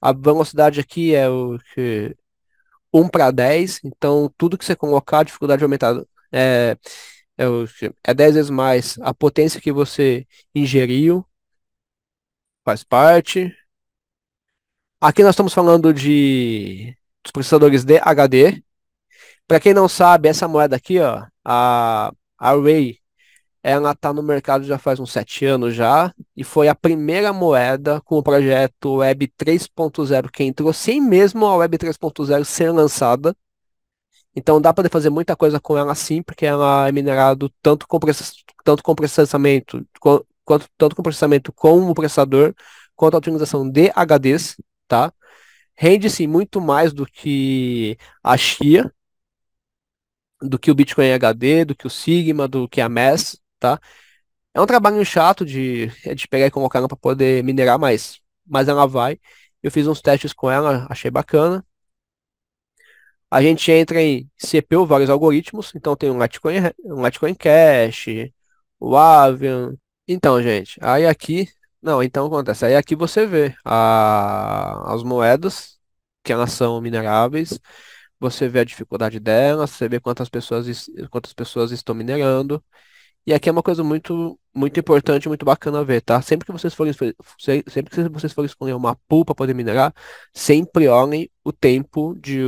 a velocidade aqui é o que 1 para 10, então tudo que você colocar, a dificuldade aumentada é, é, o, é 10 vezes mais a potência que você ingeriu, faz parte. Aqui nós estamos falando de dos processadores de HD, para quem não sabe, essa moeda aqui, ó, a, a Ray, ela tá no mercado já faz uns sete anos já, e foi a primeira moeda com o projeto Web 3.0 que entrou sem mesmo a Web 3.0 ser lançada. Então dá para fazer muita coisa com ela sim, porque ela é minerado tanto com, tanto com processamento, quanto tanto com processamento com o processador, quanto a utilização de HDs, tá? Rende sim muito mais do que a XIA do que o Bitcoin HD, do que o Sigma, do que a MES, tá? É um trabalho chato de, é de pegar e colocar ela para poder minerar mais, mas ela vai. Eu fiz uns testes com ela, achei bacana. A gente entra em CPU, vários algoritmos, então tem um Litecoin, um Litecoin Cash, o Avian. Então, gente, aí aqui, não, então acontece, aí aqui você vê a, as moedas que elas são mineráveis você vê a dificuldade dela, você vê quantas pessoas, quantas pessoas estão minerando. E aqui é uma coisa muito, muito importante, muito bacana ver, tá? Sempre que vocês forem, sempre que vocês forem escolher uma pool para poder minerar, sempre olhem o tempo de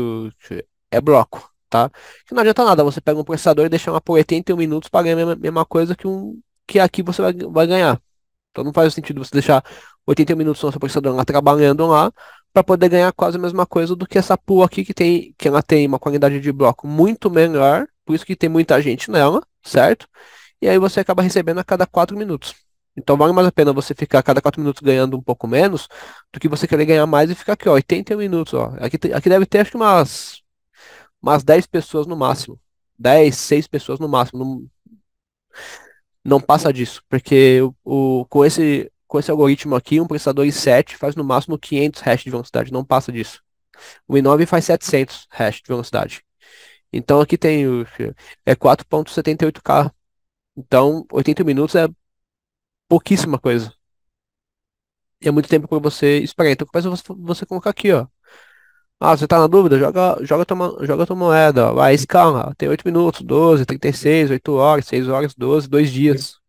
é bloco, tá? Que não adianta nada, você pega um processador e deixa uma por 81 minutos para ganhar a mesma, coisa que um que aqui você vai, vai ganhar. Então não faz sentido você deixar 80 minutos no seu processador lá trabalhando lá para poder ganhar quase a mesma coisa do que essa pool aqui que tem, que ela tem uma qualidade de bloco muito melhor, por isso que tem muita gente nela, certo? E aí você acaba recebendo a cada 4 minutos. Então vale mais a pena você ficar a cada 4 minutos ganhando um pouco menos do que você querer ganhar mais e ficar aqui, ó, 80 minutos, ó. Aqui, aqui deve ter acho que umas, umas 10 pessoas no máximo. 10, 6 pessoas no máximo. Não, não passa disso, porque o, o, com esse com esse algoritmo aqui, um processador i7 faz no máximo 500 hash de velocidade, não passa disso. O i9 faz 700 hash de velocidade. Então aqui tem o, é 4.78k. Então 80 minutos é pouquíssima coisa. É muito tempo para você esperar. Então compensa você, você colocar aqui, ó. Ah, você tá na dúvida? Joga, joga, tua, joga tua moeda. Ó. Vai, escala. Tem 8 minutos, 12, 36, 8 horas, 6 horas, 12, 2 dias.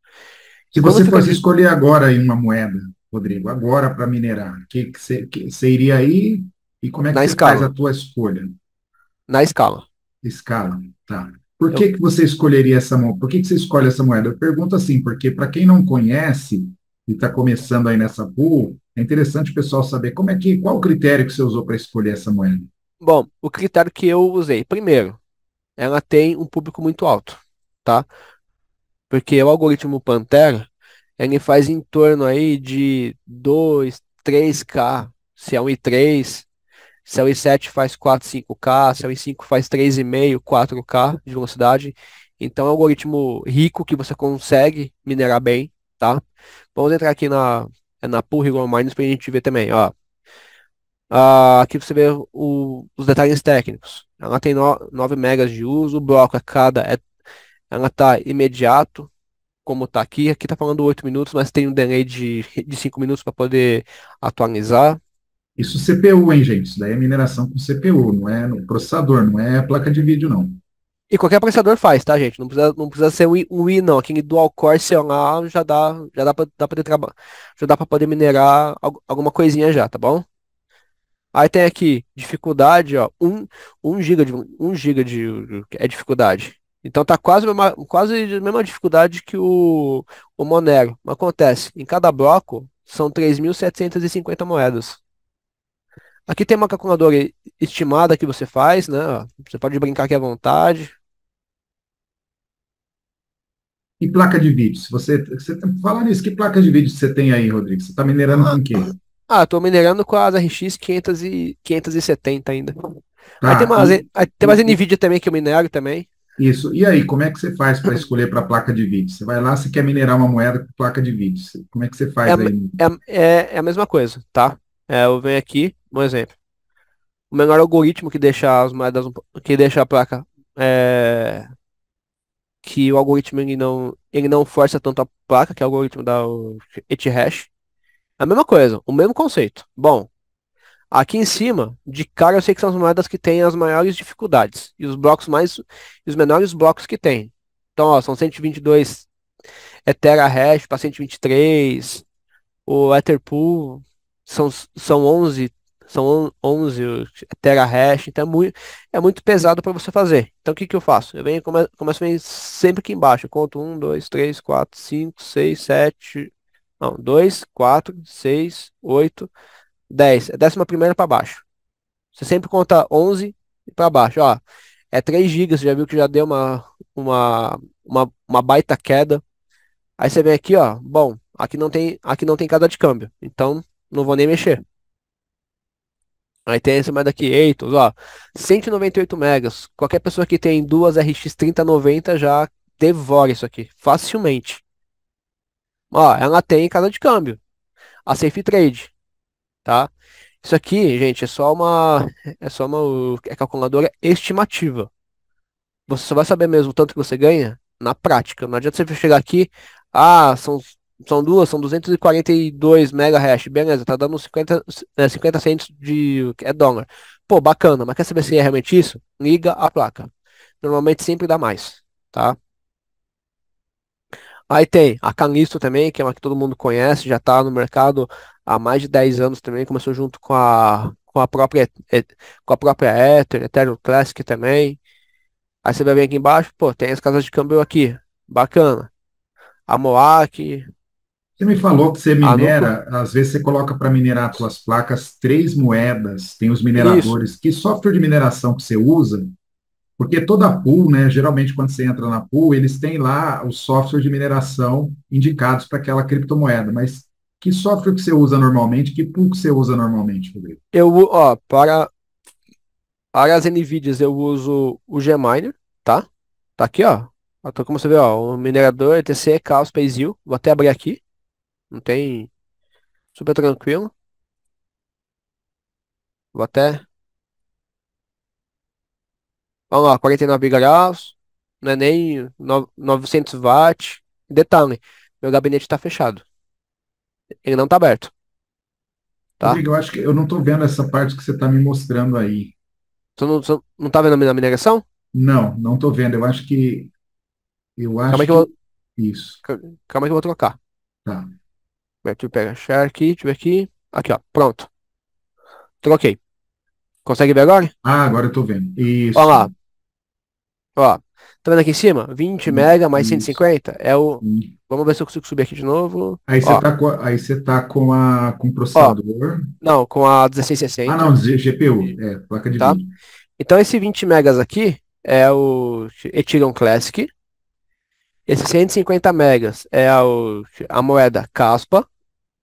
Se você fosse escolher agora uma moeda, Rodrigo, agora para minerar, o que, você, que iria aí e como é que Na você escala. faz a tua escolha? Na escala. Escala, tá. Por que, eu... que você escolheria essa moeda? Por que, que você escolhe essa moeda? Eu pergunto assim, porque para quem não conhece e está começando aí nessa pool, é interessante o pessoal saber como é que, qual o critério que você usou para escolher essa moeda? Bom, o critério que eu usei, primeiro, ela tem um público muito alto, tá? Porque o algoritmo Pantera, ele faz em torno aí de 2, 3K. Se é um i3, se é um i7 faz 4, 5K, se é um i5 faz 3,5, 4K de velocidade. Então é um algoritmo rico que você consegue minerar bem, tá? Vamos entrar aqui na, é na Pool Rigor Miners para a gente ver também, ó. Ah, aqui você vê o, os detalhes técnicos. Ela tem no, 9 megas de uso, o bloco a é cada é ela tá imediato, como tá aqui. Aqui tá falando 8 minutos, mas tem um delay de, de 5 minutos para poder atualizar. Isso CPU, hein, gente? Isso daí é mineração com CPU, não é no processador, não é placa de vídeo, não. E qualquer processador faz, tá, gente? Não precisa, não precisa ser um i, um i não. Aquele dual core, sei lá, já dá, já dá para já dá para poder minerar alguma coisinha já, tá bom? Aí tem aqui, dificuldade, ó, 1, um, um giga de, 1 um giga de, é dificuldade. Então tá quase, quase a mesma dificuldade que o, o Monero. Mas acontece, em cada bloco são 3.750 moedas. Aqui tem uma calculadora estimada que você faz, né? Você pode brincar aqui à vontade. E placa de vídeo? Você, você tá, falando nisso, que placa de vídeo você tem aí, Rodrigo? Você está minerando com o quê? Ah, estou minerando com as RX 500 e, 570 ainda. Tá. Aí tem umas, aí tem umas e, NVIDIA também que eu minero também. Isso. E aí, como é que você faz para escolher para placa de vídeo? Você vai lá, você quer minerar uma moeda com placa de vídeo. Como é que você faz é, aí? É, é, é, a mesma coisa, tá? É, eu venho aqui, um exemplo. O menor algoritmo que deixa as moedas, que deixa a placa, é, que o algoritmo ele não, ele não força tanto a placa, que é o algoritmo da ethash. hash. A mesma coisa, o mesmo conceito. Bom, Aqui em cima, de cara, eu sei que são as moedas que têm as maiores dificuldades e os blocos mais os menores blocos que tem. Então, ó, são 122 Ether Hash para 123, o Etherpool são são 11, são 11 Ether Hash, então é muito, é muito pesado para você fazer. Então, o que que eu faço? Eu venho come, começo venho sempre aqui embaixo, eu conto 1 2 3 4 5 6 7 não, 2 4 6 8 10, é décima primeira para baixo. Você sempre conta 11 para baixo, ó. É 3 GB, você já viu que já deu uma, uma, uma, uma baita queda. Aí você vem aqui, ó, bom, aqui não tem, aqui não tem casa de câmbio, então não vou nem mexer. Aí tem esse mais daqui, Eitos, ó, 198 megas. Qualquer pessoa que tem duas RX 3090 já devora isso aqui, facilmente. Ó, ela tem casa de câmbio. A Safe Trade, tá? Isso aqui, gente, é só uma é só uma é calculadora estimativa. Você só vai saber mesmo o tanto que você ganha na prática. Não adianta você chegar aqui, ah, são são duas, são 242 mega hash, beleza, tá dando 50, 50 é, centos de é dólar. Pô, bacana, mas quer saber se é realmente isso? Liga a placa. Normalmente sempre dá mais, tá? Aí tem a Canisto também, que é uma que todo mundo conhece, já tá no mercado há mais de 10 anos também, começou junto com a, com a própria é, com a própria Ether, Ethereum Classic também. Aí você vai ver aqui embaixo, pô, tem as casas de câmbio aqui, bacana. A Moac. Você me falou que você ah, minera, às vezes você coloca para minerar suas placas três moedas, tem os mineradores. Isso. Que software de mineração que você usa? Porque toda pool, né, geralmente quando você entra na pool, eles têm lá o software de mineração indicados para aquela criptomoeda, mas que software que você usa normalmente? Que pool que você usa normalmente, Rodrigo? Eu, ó, para, para as NVIDIAs eu uso o Gminer, tá? Tá aqui, ó. Então, como você vê, ó, o minerador ETC, Chaos, Paisio. Vou até abrir aqui. Não tem... Super tranquilo. Vou até... Vamos lá, 49 graus. Não é nem 900 watts. Detalhe, meu gabinete está fechado ele não está aberto. Tá? eu acho que eu não estou vendo essa parte que você está me mostrando aí. Tu não, tu não tá vendo a minha negação? Não, não estou vendo. Eu acho que. Eu acho calma que. Eu... Isso. Calma que eu vou trocar. Tá. Deixa pega pegar share aqui, aqui. Aqui, ó. Pronto. Troquei. Consegue ver agora? Ah, agora eu tô vendo. Isso. Olha lá. Ó. Tá vendo aqui em cima? 20 Isso. mega mais 150. É o. Sim. Vamos ver se eu consigo subir aqui de novo. Aí você tá com a, aí você tá com a com processador. Ó, não, com a 1660. Ah, não, GPU, é, placa de tá? Então esse 20 megas aqui é o Ethereum Classic. Esse 150 megas é o, a moeda Caspa,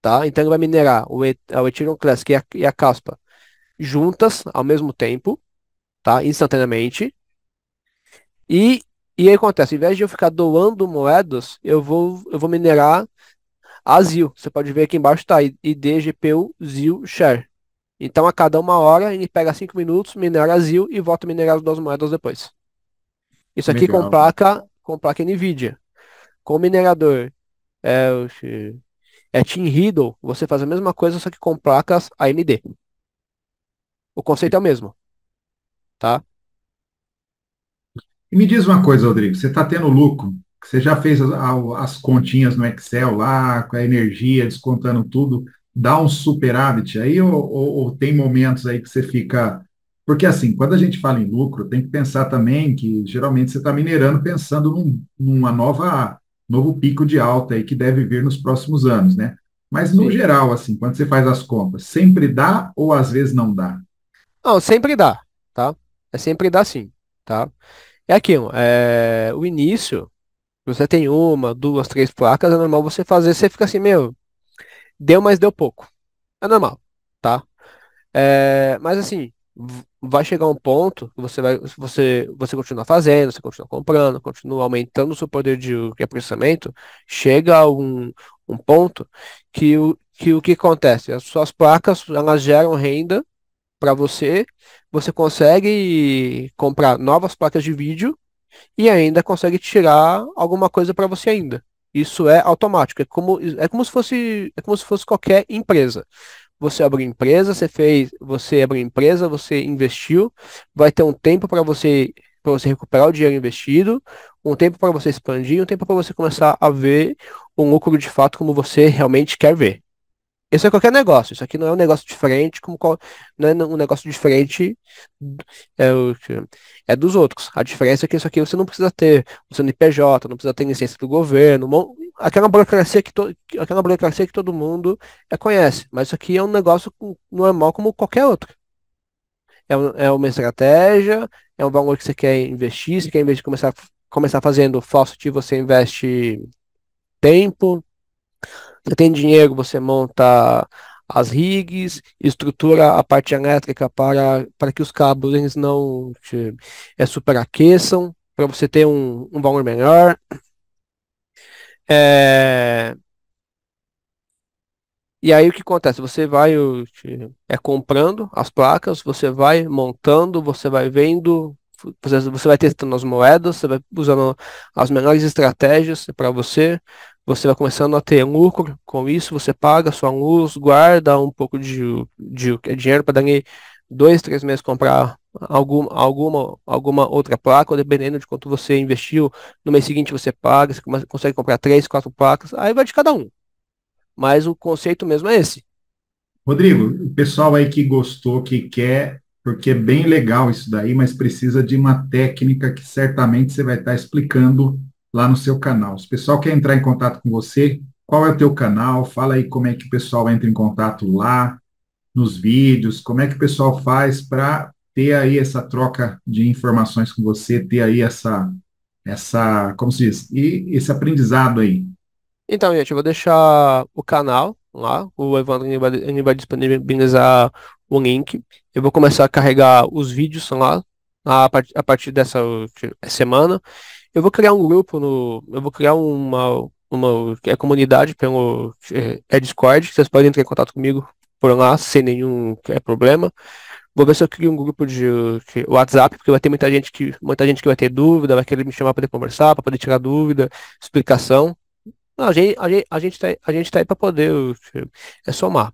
tá? Então ele vai minerar o, o Ethereum Classic e a, e a Caspa juntas ao mesmo tempo, tá? Instantaneamente. E e aí acontece, ao invés de eu ficar doando moedas, eu vou, eu vou minerar a ZIL. Você pode ver aqui embaixo tá ID, GPU, ZIL, Share. Então a cada uma hora ele pega cinco minutos, minera a ZIL e volta a minerar as duas moedas depois. Isso aqui com placa, com placa NVIDIA. Com minerador é, é Team Riddle, você faz a mesma coisa, só que com placas AMD. O conceito é o mesmo. Tá? E me diz uma coisa, Rodrigo, você está tendo lucro? Você já fez as, as, continhas no Excel lá, com a energia, descontando tudo, dá um superávit aí ou, ou, ou tem momentos aí que você fica porque, assim, quando a gente fala em lucro, tem que pensar também que, geralmente, você está minerando pensando num, numa nova, novo pico de alta aí que deve vir nos próximos anos, né? Mas, no Sim. geral, assim, quando você faz as compras, sempre dá ou às vezes não dá? Não, sempre dá, tá? É sempre dá sim, tá? É aquilo, é, o início, você tem uma, duas, três placas, é normal você fazer, você fica assim, meu, deu, mas deu pouco. É normal, tá? É, mas assim, vai chegar um ponto que você vai, você, você continua fazendo, você continua comprando, continua aumentando o seu poder de, de processamento, chega a um, um ponto que o, que o que acontece? As suas placas, elas geram renda para você, você consegue comprar novas placas de vídeo e ainda consegue tirar alguma coisa para você ainda. Isso é automático, é como, é como se fosse, é como se fosse qualquer empresa. Você abriu empresa, você fez, você abriu empresa, você investiu, vai ter um tempo para você para você recuperar o dinheiro investido, um tempo para você expandir, um tempo para você começar a ver um lucro de fato como você realmente quer ver. Isso é qualquer negócio. Isso aqui não é um negócio diferente, como qual, não é um negócio diferente é, é dos outros. A diferença é que isso aqui você não precisa ter o CNPJ, não precisa ter licença do governo, aquela burocracia que, to, aquela burocracia que todo mundo é, conhece. Mas isso aqui é um negócio normal como qualquer outro. É, um, é uma estratégia, é um valor que você quer investir. Se quer investir, começar, começar fazendo falso, você investe tempo, tem dinheiro, você monta as rigs, estrutura a parte elétrica para, para que os cabos eles não te, é, superaqueçam, para você ter um, um valor melhor. É... E aí o que acontece? Você vai te, é comprando as placas, você vai montando, você vai vendo, você vai testando as moedas, você vai usando as melhores estratégias para você, você vai começando a ter lucro com isso, você paga sua luz, guarda um pouco de, de é, dinheiro para dali dois, três meses comprar alguma, alguma, alguma outra placa, dependendo de quanto você investiu, no mês seguinte você paga, você consegue comprar três, quatro placas, aí vai de cada um. Mas o conceito mesmo é esse. Rodrigo, o pessoal aí que gostou, que quer, porque é bem legal isso daí, mas precisa de uma técnica que certamente você vai estar explicando lá no seu canal. Se o pessoal quer entrar em contato com você, qual é o teu canal? Fala aí como é que o pessoal entra em contato lá, nos vídeos, como é que o pessoal faz para ter aí essa troca de informações com você, ter aí essa, essa como se diz, e esse aprendizado aí. Então, gente, eu vou deixar o canal lá, o Evandro ele vai, ele vai disponibilizar o link. Eu vou começar a carregar os vídeos lá a, partir dessa semana. Eu vou criar um grupo no. Eu vou criar uma, uma é comunidade pelo é, é, Discord, vocês podem entrar em contato comigo por lá sem nenhum é, problema. Vou ver se eu crio um grupo de, de, WhatsApp, porque vai ter muita gente que muita gente que vai ter dúvida, vai querer me chamar para poder conversar, para poder tirar dúvida, explicação. Não, a gente a gente a gente tá, a gente tá aí para poder é somar.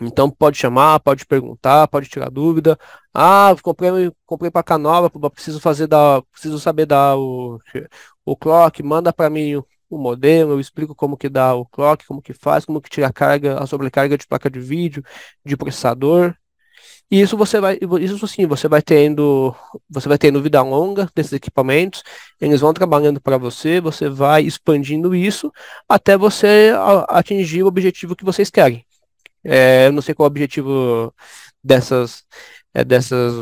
Então pode chamar, pode perguntar, pode tirar dúvida. Ah, comprei, comprei para Canova, preciso fazer da, preciso saber dar o, o clock, manda para mim o, o, modelo, eu explico como que dá o clock, como que faz, como que tira a carga, a sobrecarga de placa de vídeo, de processador. E isso você vai, isso sim, você vai tendo, você vai tendo vida longa desses equipamentos, eles vão trabalhando para você, você vai expandindo isso até você atingir o objetivo que vocês querem. É, eu não sei qual é o objetivo dessas, é, dessas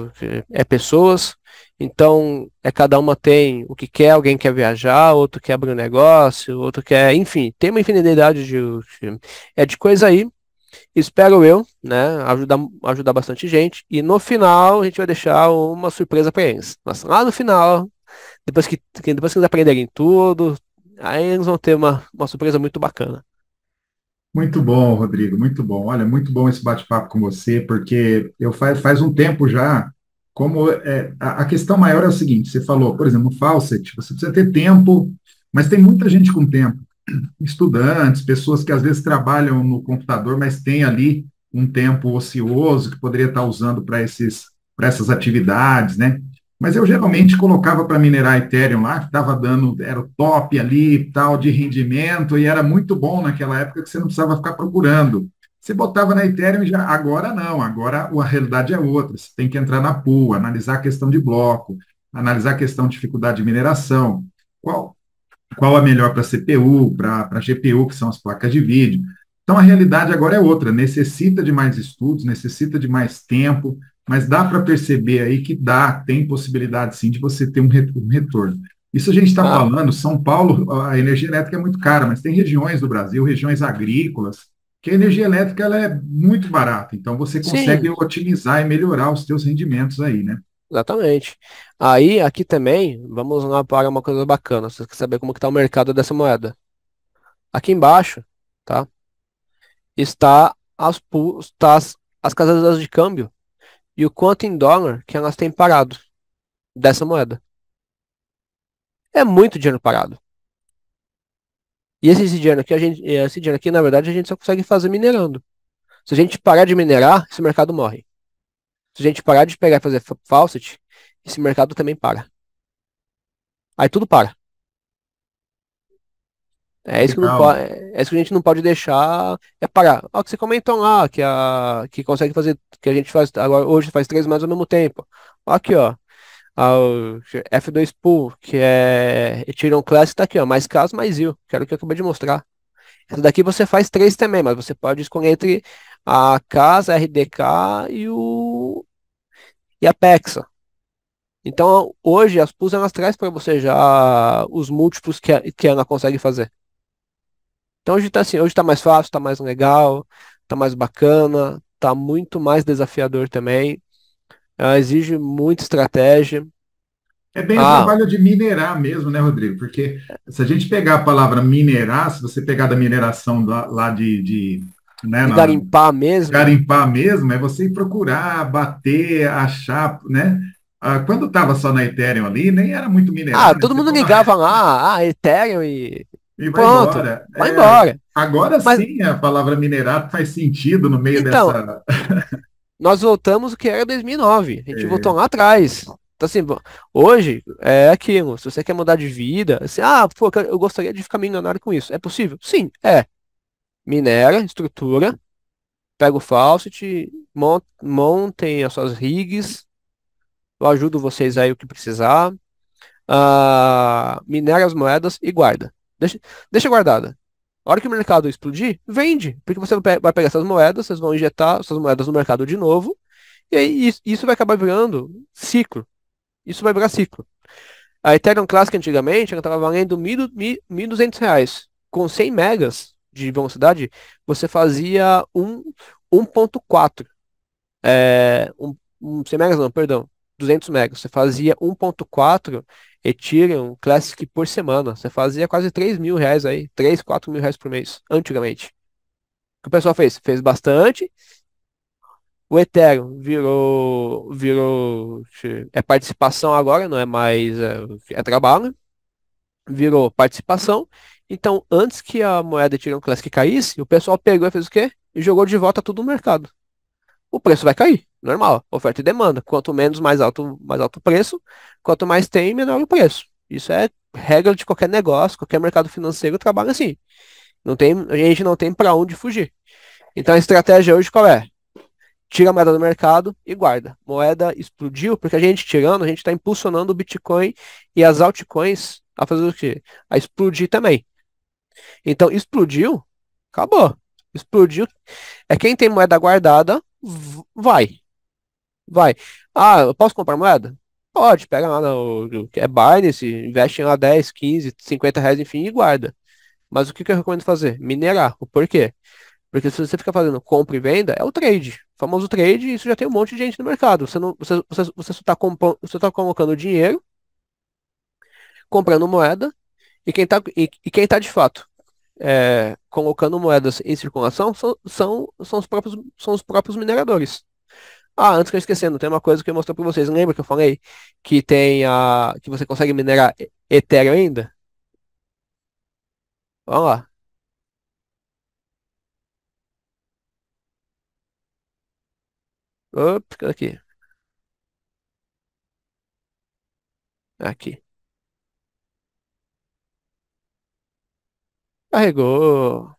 é, pessoas. Então, é cada uma tem o que quer, alguém quer viajar, outro quer abrir um negócio, outro quer, enfim, tem uma infinidade de, de é de coisa aí. Espero eu, né, ajudar, ajudar bastante gente e no final a gente vai deixar uma surpresa para eles. Mas lá no final, depois que depois que eles aprenderem tudo, aí eles vão ter uma, uma surpresa muito bacana. Muito bom, Rodrigo, muito bom. Olha, muito bom esse bate-papo com você, porque eu faz, faz um tempo já, como é, a, a, questão maior é o seguinte, você falou, por exemplo, no Fawcett, você precisa ter tempo, mas tem muita gente com tempo, estudantes, pessoas que às vezes trabalham no computador, mas tem ali um tempo ocioso que poderia estar usando para esses para essas atividades, né? Mas eu geralmente colocava para minerar Ethereum lá, que estava dando, era o top ali, tal, de rendimento, e era muito bom naquela época que você não precisava ficar procurando. Você botava na Ethereum e já. Agora não, agora a realidade é outra. Você tem que entrar na pool, analisar a questão de bloco, analisar a questão de dificuldade de mineração, qual, qual a melhor para CPU, para GPU, que são as placas de vídeo. Então a realidade agora é outra, necessita de mais estudos, necessita de mais tempo, mas dá para perceber aí que dá, tem possibilidade sim de você ter um retorno. Isso a gente está ah. falando, São Paulo, a energia elétrica é muito cara, mas tem regiões do Brasil, regiões agrícolas, que a energia elétrica ela é muito barata, então você consegue sim. otimizar e melhorar os seus rendimentos aí, né? Exatamente. Aí, aqui também, vamos lá para uma coisa bacana. Você quer saber como está o mercado dessa moeda? Aqui embaixo, tá? Está as, está as, as casas de câmbio e o quanto em dólar que elas têm parado dessa moeda. É muito dinheiro parado. E esse, dinheiro aqui, a gente, esse dinheiro aqui, na verdade, a gente só consegue fazer minerando. Se a gente parar de minerar, esse mercado morre. Se a gente parar de pegar e fazer falset, esse mercado também para. Aí tudo para. É isso, que, não pode, é isso que a gente não pode deixar é parar. Ah, que você comentou lá ah, que, a, que consegue fazer, que a gente faz agora hoje faz três mais ao mesmo tempo. Aqui, ó. Ah, F2 Pool, que é Ethereum Classic, tá aqui, ó. Mais caso, mais IO, que era o que eu acabei de mostrar. Essa daqui você faz três também, mas você pode escolher entre a casa, a RDK e o e a Pexa. Então, hoje, as pools, elas trazem para você já os múltiplos que, que ela consegue fazer. Então hoje está assim, hoje tá mais fácil, está mais legal, está mais bacana, está muito mais desafiador também. Ah, exige muita estratégia. É bem ah. o trabalho de minerar mesmo, né, Rodrigo? Porque se a gente pegar a palavra minerar, se você pegar da mineração lá, lá de, de né, na, garimpar mesmo. Garimpar mesmo é você procurar, bater, achar, né? Ah, quando estava só na Ethereum ali, nem era muito minerar. Ah, né? todo mundo ligava lá, ah, Ethereum e e Pronto, vai embora. Vai é, embora. agora Mas... sim a palavra minerado faz sentido no meio então, dessa. nós voltamos o que era 2009. A gente é. voltou lá atrás. Então, assim, hoje é aquilo. Se você quer mudar de vida, assim, ah, pô, eu gostaria de ficar milionário com isso. É possível? Sim, é. Minera, estrutura, pega o Fawcett, montem as suas rigs. Eu ajudo vocês aí o que precisar. Uh, minera as moedas e guarda. Deixa, deixa guardada. A hora que o mercado explodir, vende. Porque você vai pegar essas moedas, vocês vão injetar essas moedas no mercado de novo. E aí isso vai acabar virando ciclo. Isso vai virar ciclo. A Ethereum Classic antigamente estava valendo R$ 1.200. Reais. Com 100 megas de velocidade, você fazia um 1.4. É, um, um, 100 megas não, perdão. 200 megas. Você fazia 1.4 Ethereum, Classic por semana. Você fazia quase 3 mil reais aí, 3, 4 mil reais por mês, antigamente. O que o pessoal fez? Fez bastante. O Ethereum virou, virou, é participação agora, não é mais, é, é trabalho. Virou participação. Então, antes que a moeda Ethereum Classic caísse, o pessoal pegou e fez o quê? E jogou de volta tudo no mercado o preço vai cair. Normal, oferta e demanda. Quanto menos, mais alto, mais alto o preço. Quanto mais tem, menor o preço. Isso é regra de qualquer negócio, qualquer mercado financeiro trabalha assim. Não tem, a gente não tem para onde fugir. Então a estratégia hoje qual é? Tira a moeda do mercado e guarda. Moeda explodiu porque a gente tirando, a gente está impulsionando o Bitcoin e as altcoins a fazer o quê? A explodir também. Então explodiu, acabou. Explodiu. É quem tem moeda guardada vai. Vai. Ah, eu posso comprar moeda? Pode, pega lá no. É Binance, investe lá 10, 15, 50 reais, enfim, e guarda. Mas o que, que eu recomendo fazer? Minerar. O porquê? Porque se você fica fazendo compra e venda, é o trade. O famoso trade, isso já tem um monte de gente no mercado. Você não, você, você, você só tá você tá colocando dinheiro, comprando moeda, e quem tá, e, e quem tá de fato é, colocando moedas em circulação são, são, são, os próprios, são os próprios mineradores. Ah, antes que eu esquecendo, tem uma coisa que eu mostrei para vocês. Lembra que eu falei que tem a que você consegue minerar Ethereum ainda? Vamos lá. Ops, aqui. Aqui. Carregou.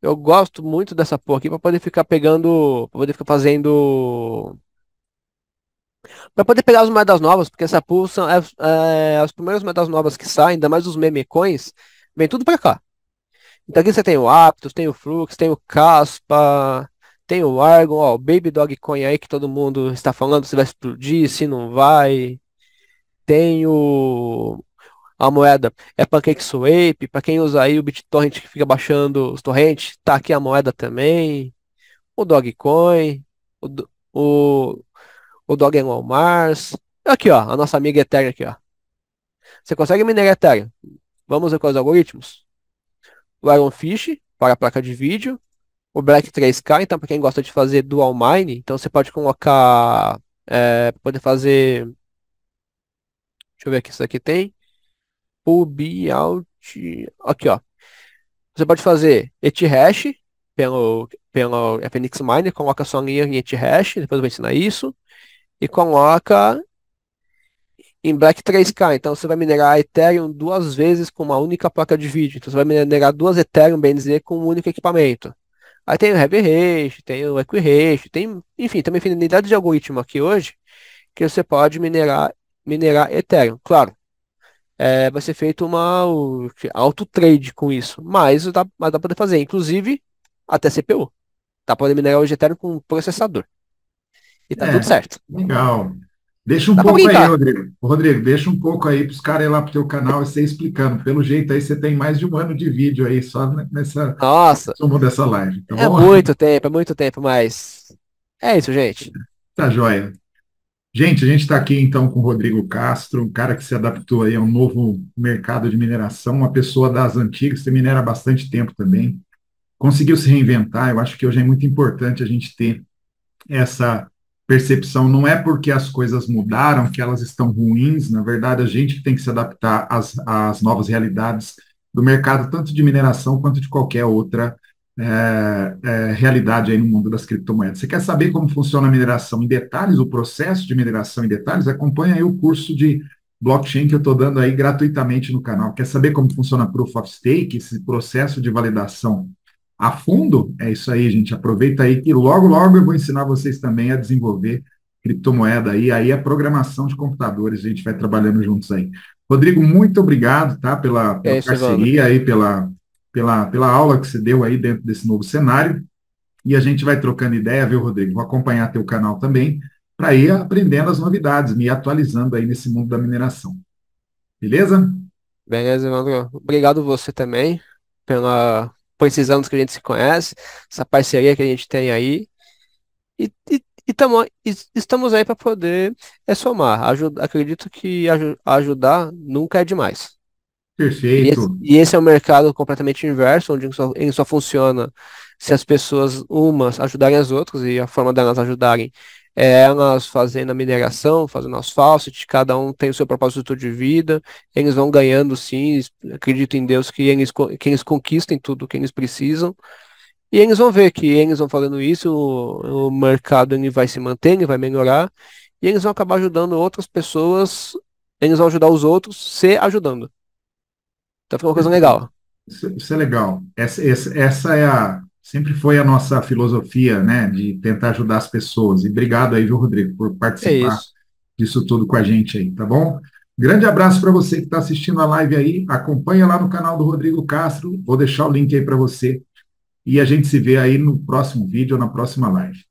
Eu gosto muito dessa porra aqui pra poder ficar pegando. Pra poder ficar fazendo. Pra poder pegar as moedas novas, porque essa pool são é, é, as primeiras moedas novas que saem, ainda mais os meme coins vem tudo pra cá. Então aqui você tem o Aptos, tem o Flux, tem o Caspa, tem o Argon, ó, o Baby Dog Coin aí que todo mundo está falando se vai explodir, se não vai. Tem o a moeda é PancakeSwap, para quem usa aí o BitTorrent que fica baixando os torrentes, tá aqui a moeda também, o Dogecoin, o, o, o Mars, aqui ó, a nossa amiga Ethereum aqui ó. Você consegue minerar Ethereum? Vamos ver quais algoritmos. O Iron Fish para a placa de vídeo, o Black 3K, então para quem gosta de fazer dual mine, então você pode colocar, é, poder fazer, deixa eu ver aqui isso aqui tem, pub alt. Aqui, ó. Você pode fazer ethash hash pelo, pelo Phoenix Miner, coloca sua linha em ethash hash, depois eu vou ensinar isso. E coloca em Black 3K. Então você vai minerar Ethereum duas vezes com uma única placa de vídeo. Então você vai minerar duas Ethereum, bem com um único equipamento. Aí tem o HebRace, tem o EquiRace, tem, enfim, tem uma infinidade de algoritmo aqui hoje que você pode minerar, minerar Ethereum. Claro, é, vai ser feito uma auto-trade com isso. Mas dá, mas dá para poder fazer, inclusive até CPU. Dá para minerar hoje Ethereum com processador. E tá é, tudo certo. Legal. Deixa um dá pouco aí, Rodrigo. Rodrigo, deixa um pouco aí para os caras ir lá o teu canal e você explicando. Pelo jeito aí você tem mais de um ano de vídeo aí só nessa Nossa. sumo dessa live. Então, é muito tempo, é muito tempo, mas é isso, gente. Tá joia. Gente, a gente está aqui então com o Rodrigo Castro, um cara que se adaptou aí ao novo mercado de mineração, uma pessoa das antigas, que minera há bastante tempo também, conseguiu se reinventar. Eu acho que hoje é muito importante a gente ter essa percepção. Não é porque as coisas mudaram que elas estão ruins, na verdade, a gente tem que se adaptar às, às novas realidades do mercado, tanto de mineração quanto de qualquer outra é, é, realidade aí no mundo das criptomoedas. Você quer saber como funciona a mineração em detalhes, o processo de mineração em detalhes? Acompanha aí o curso de blockchain que eu estou dando aí gratuitamente no canal. Quer saber como funciona a Proof of Stake, esse processo de validação a fundo? É isso aí, gente. Aproveita aí que logo, logo eu vou ensinar vocês também a desenvolver criptomoeda E aí a programação de computadores, a gente vai trabalhando juntos aí. Rodrigo, muito obrigado, tá, pela, pela é isso, parceria aí, pela pela, pela aula que você deu aí dentro desse novo cenário. E a gente vai trocando ideia, viu, Rodrigo? Vou acompanhar teu canal também, para ir aprendendo as novidades, me atualizando aí nesse mundo da mineração. Beleza? Beleza, Evandro. Obrigado você também pela precisão dos que a gente se conhece, essa parceria que a gente tem aí. E, e, e tamo, e, estamos aí para poder é, somar. Ajuda, acredito que aj ajudar nunca é demais. Perfeito. E esse, e esse, é um mercado completamente inverso, onde ele só, ele só funciona se as pessoas, umas, ajudarem as outras, e a forma delas ajudarem é elas fazendo a mineração, fazendo as falsas, cada um tem o seu propósito de vida, eles vão ganhando sim, acredito em Deus que eles, que eles conquistem tudo o que eles precisam, e eles vão ver que eles vão fazendo isso, o, o mercado ele vai se manter, ele vai melhorar, e eles vão acabar ajudando outras pessoas, eles vão ajudar os outros se ajudando. Então falando uma coisa legal. Isso é legal. Essa, essa, essa é a. Sempre foi a nossa filosofia, né? De tentar ajudar as pessoas. E obrigado aí, viu, Rodrigo, por participar é disso tudo com a gente aí, tá bom? Grande abraço para você que está assistindo a live aí. Acompanha lá no canal do Rodrigo Castro. Vou deixar o link aí para você. E a gente se vê aí no próximo vídeo ou na próxima live.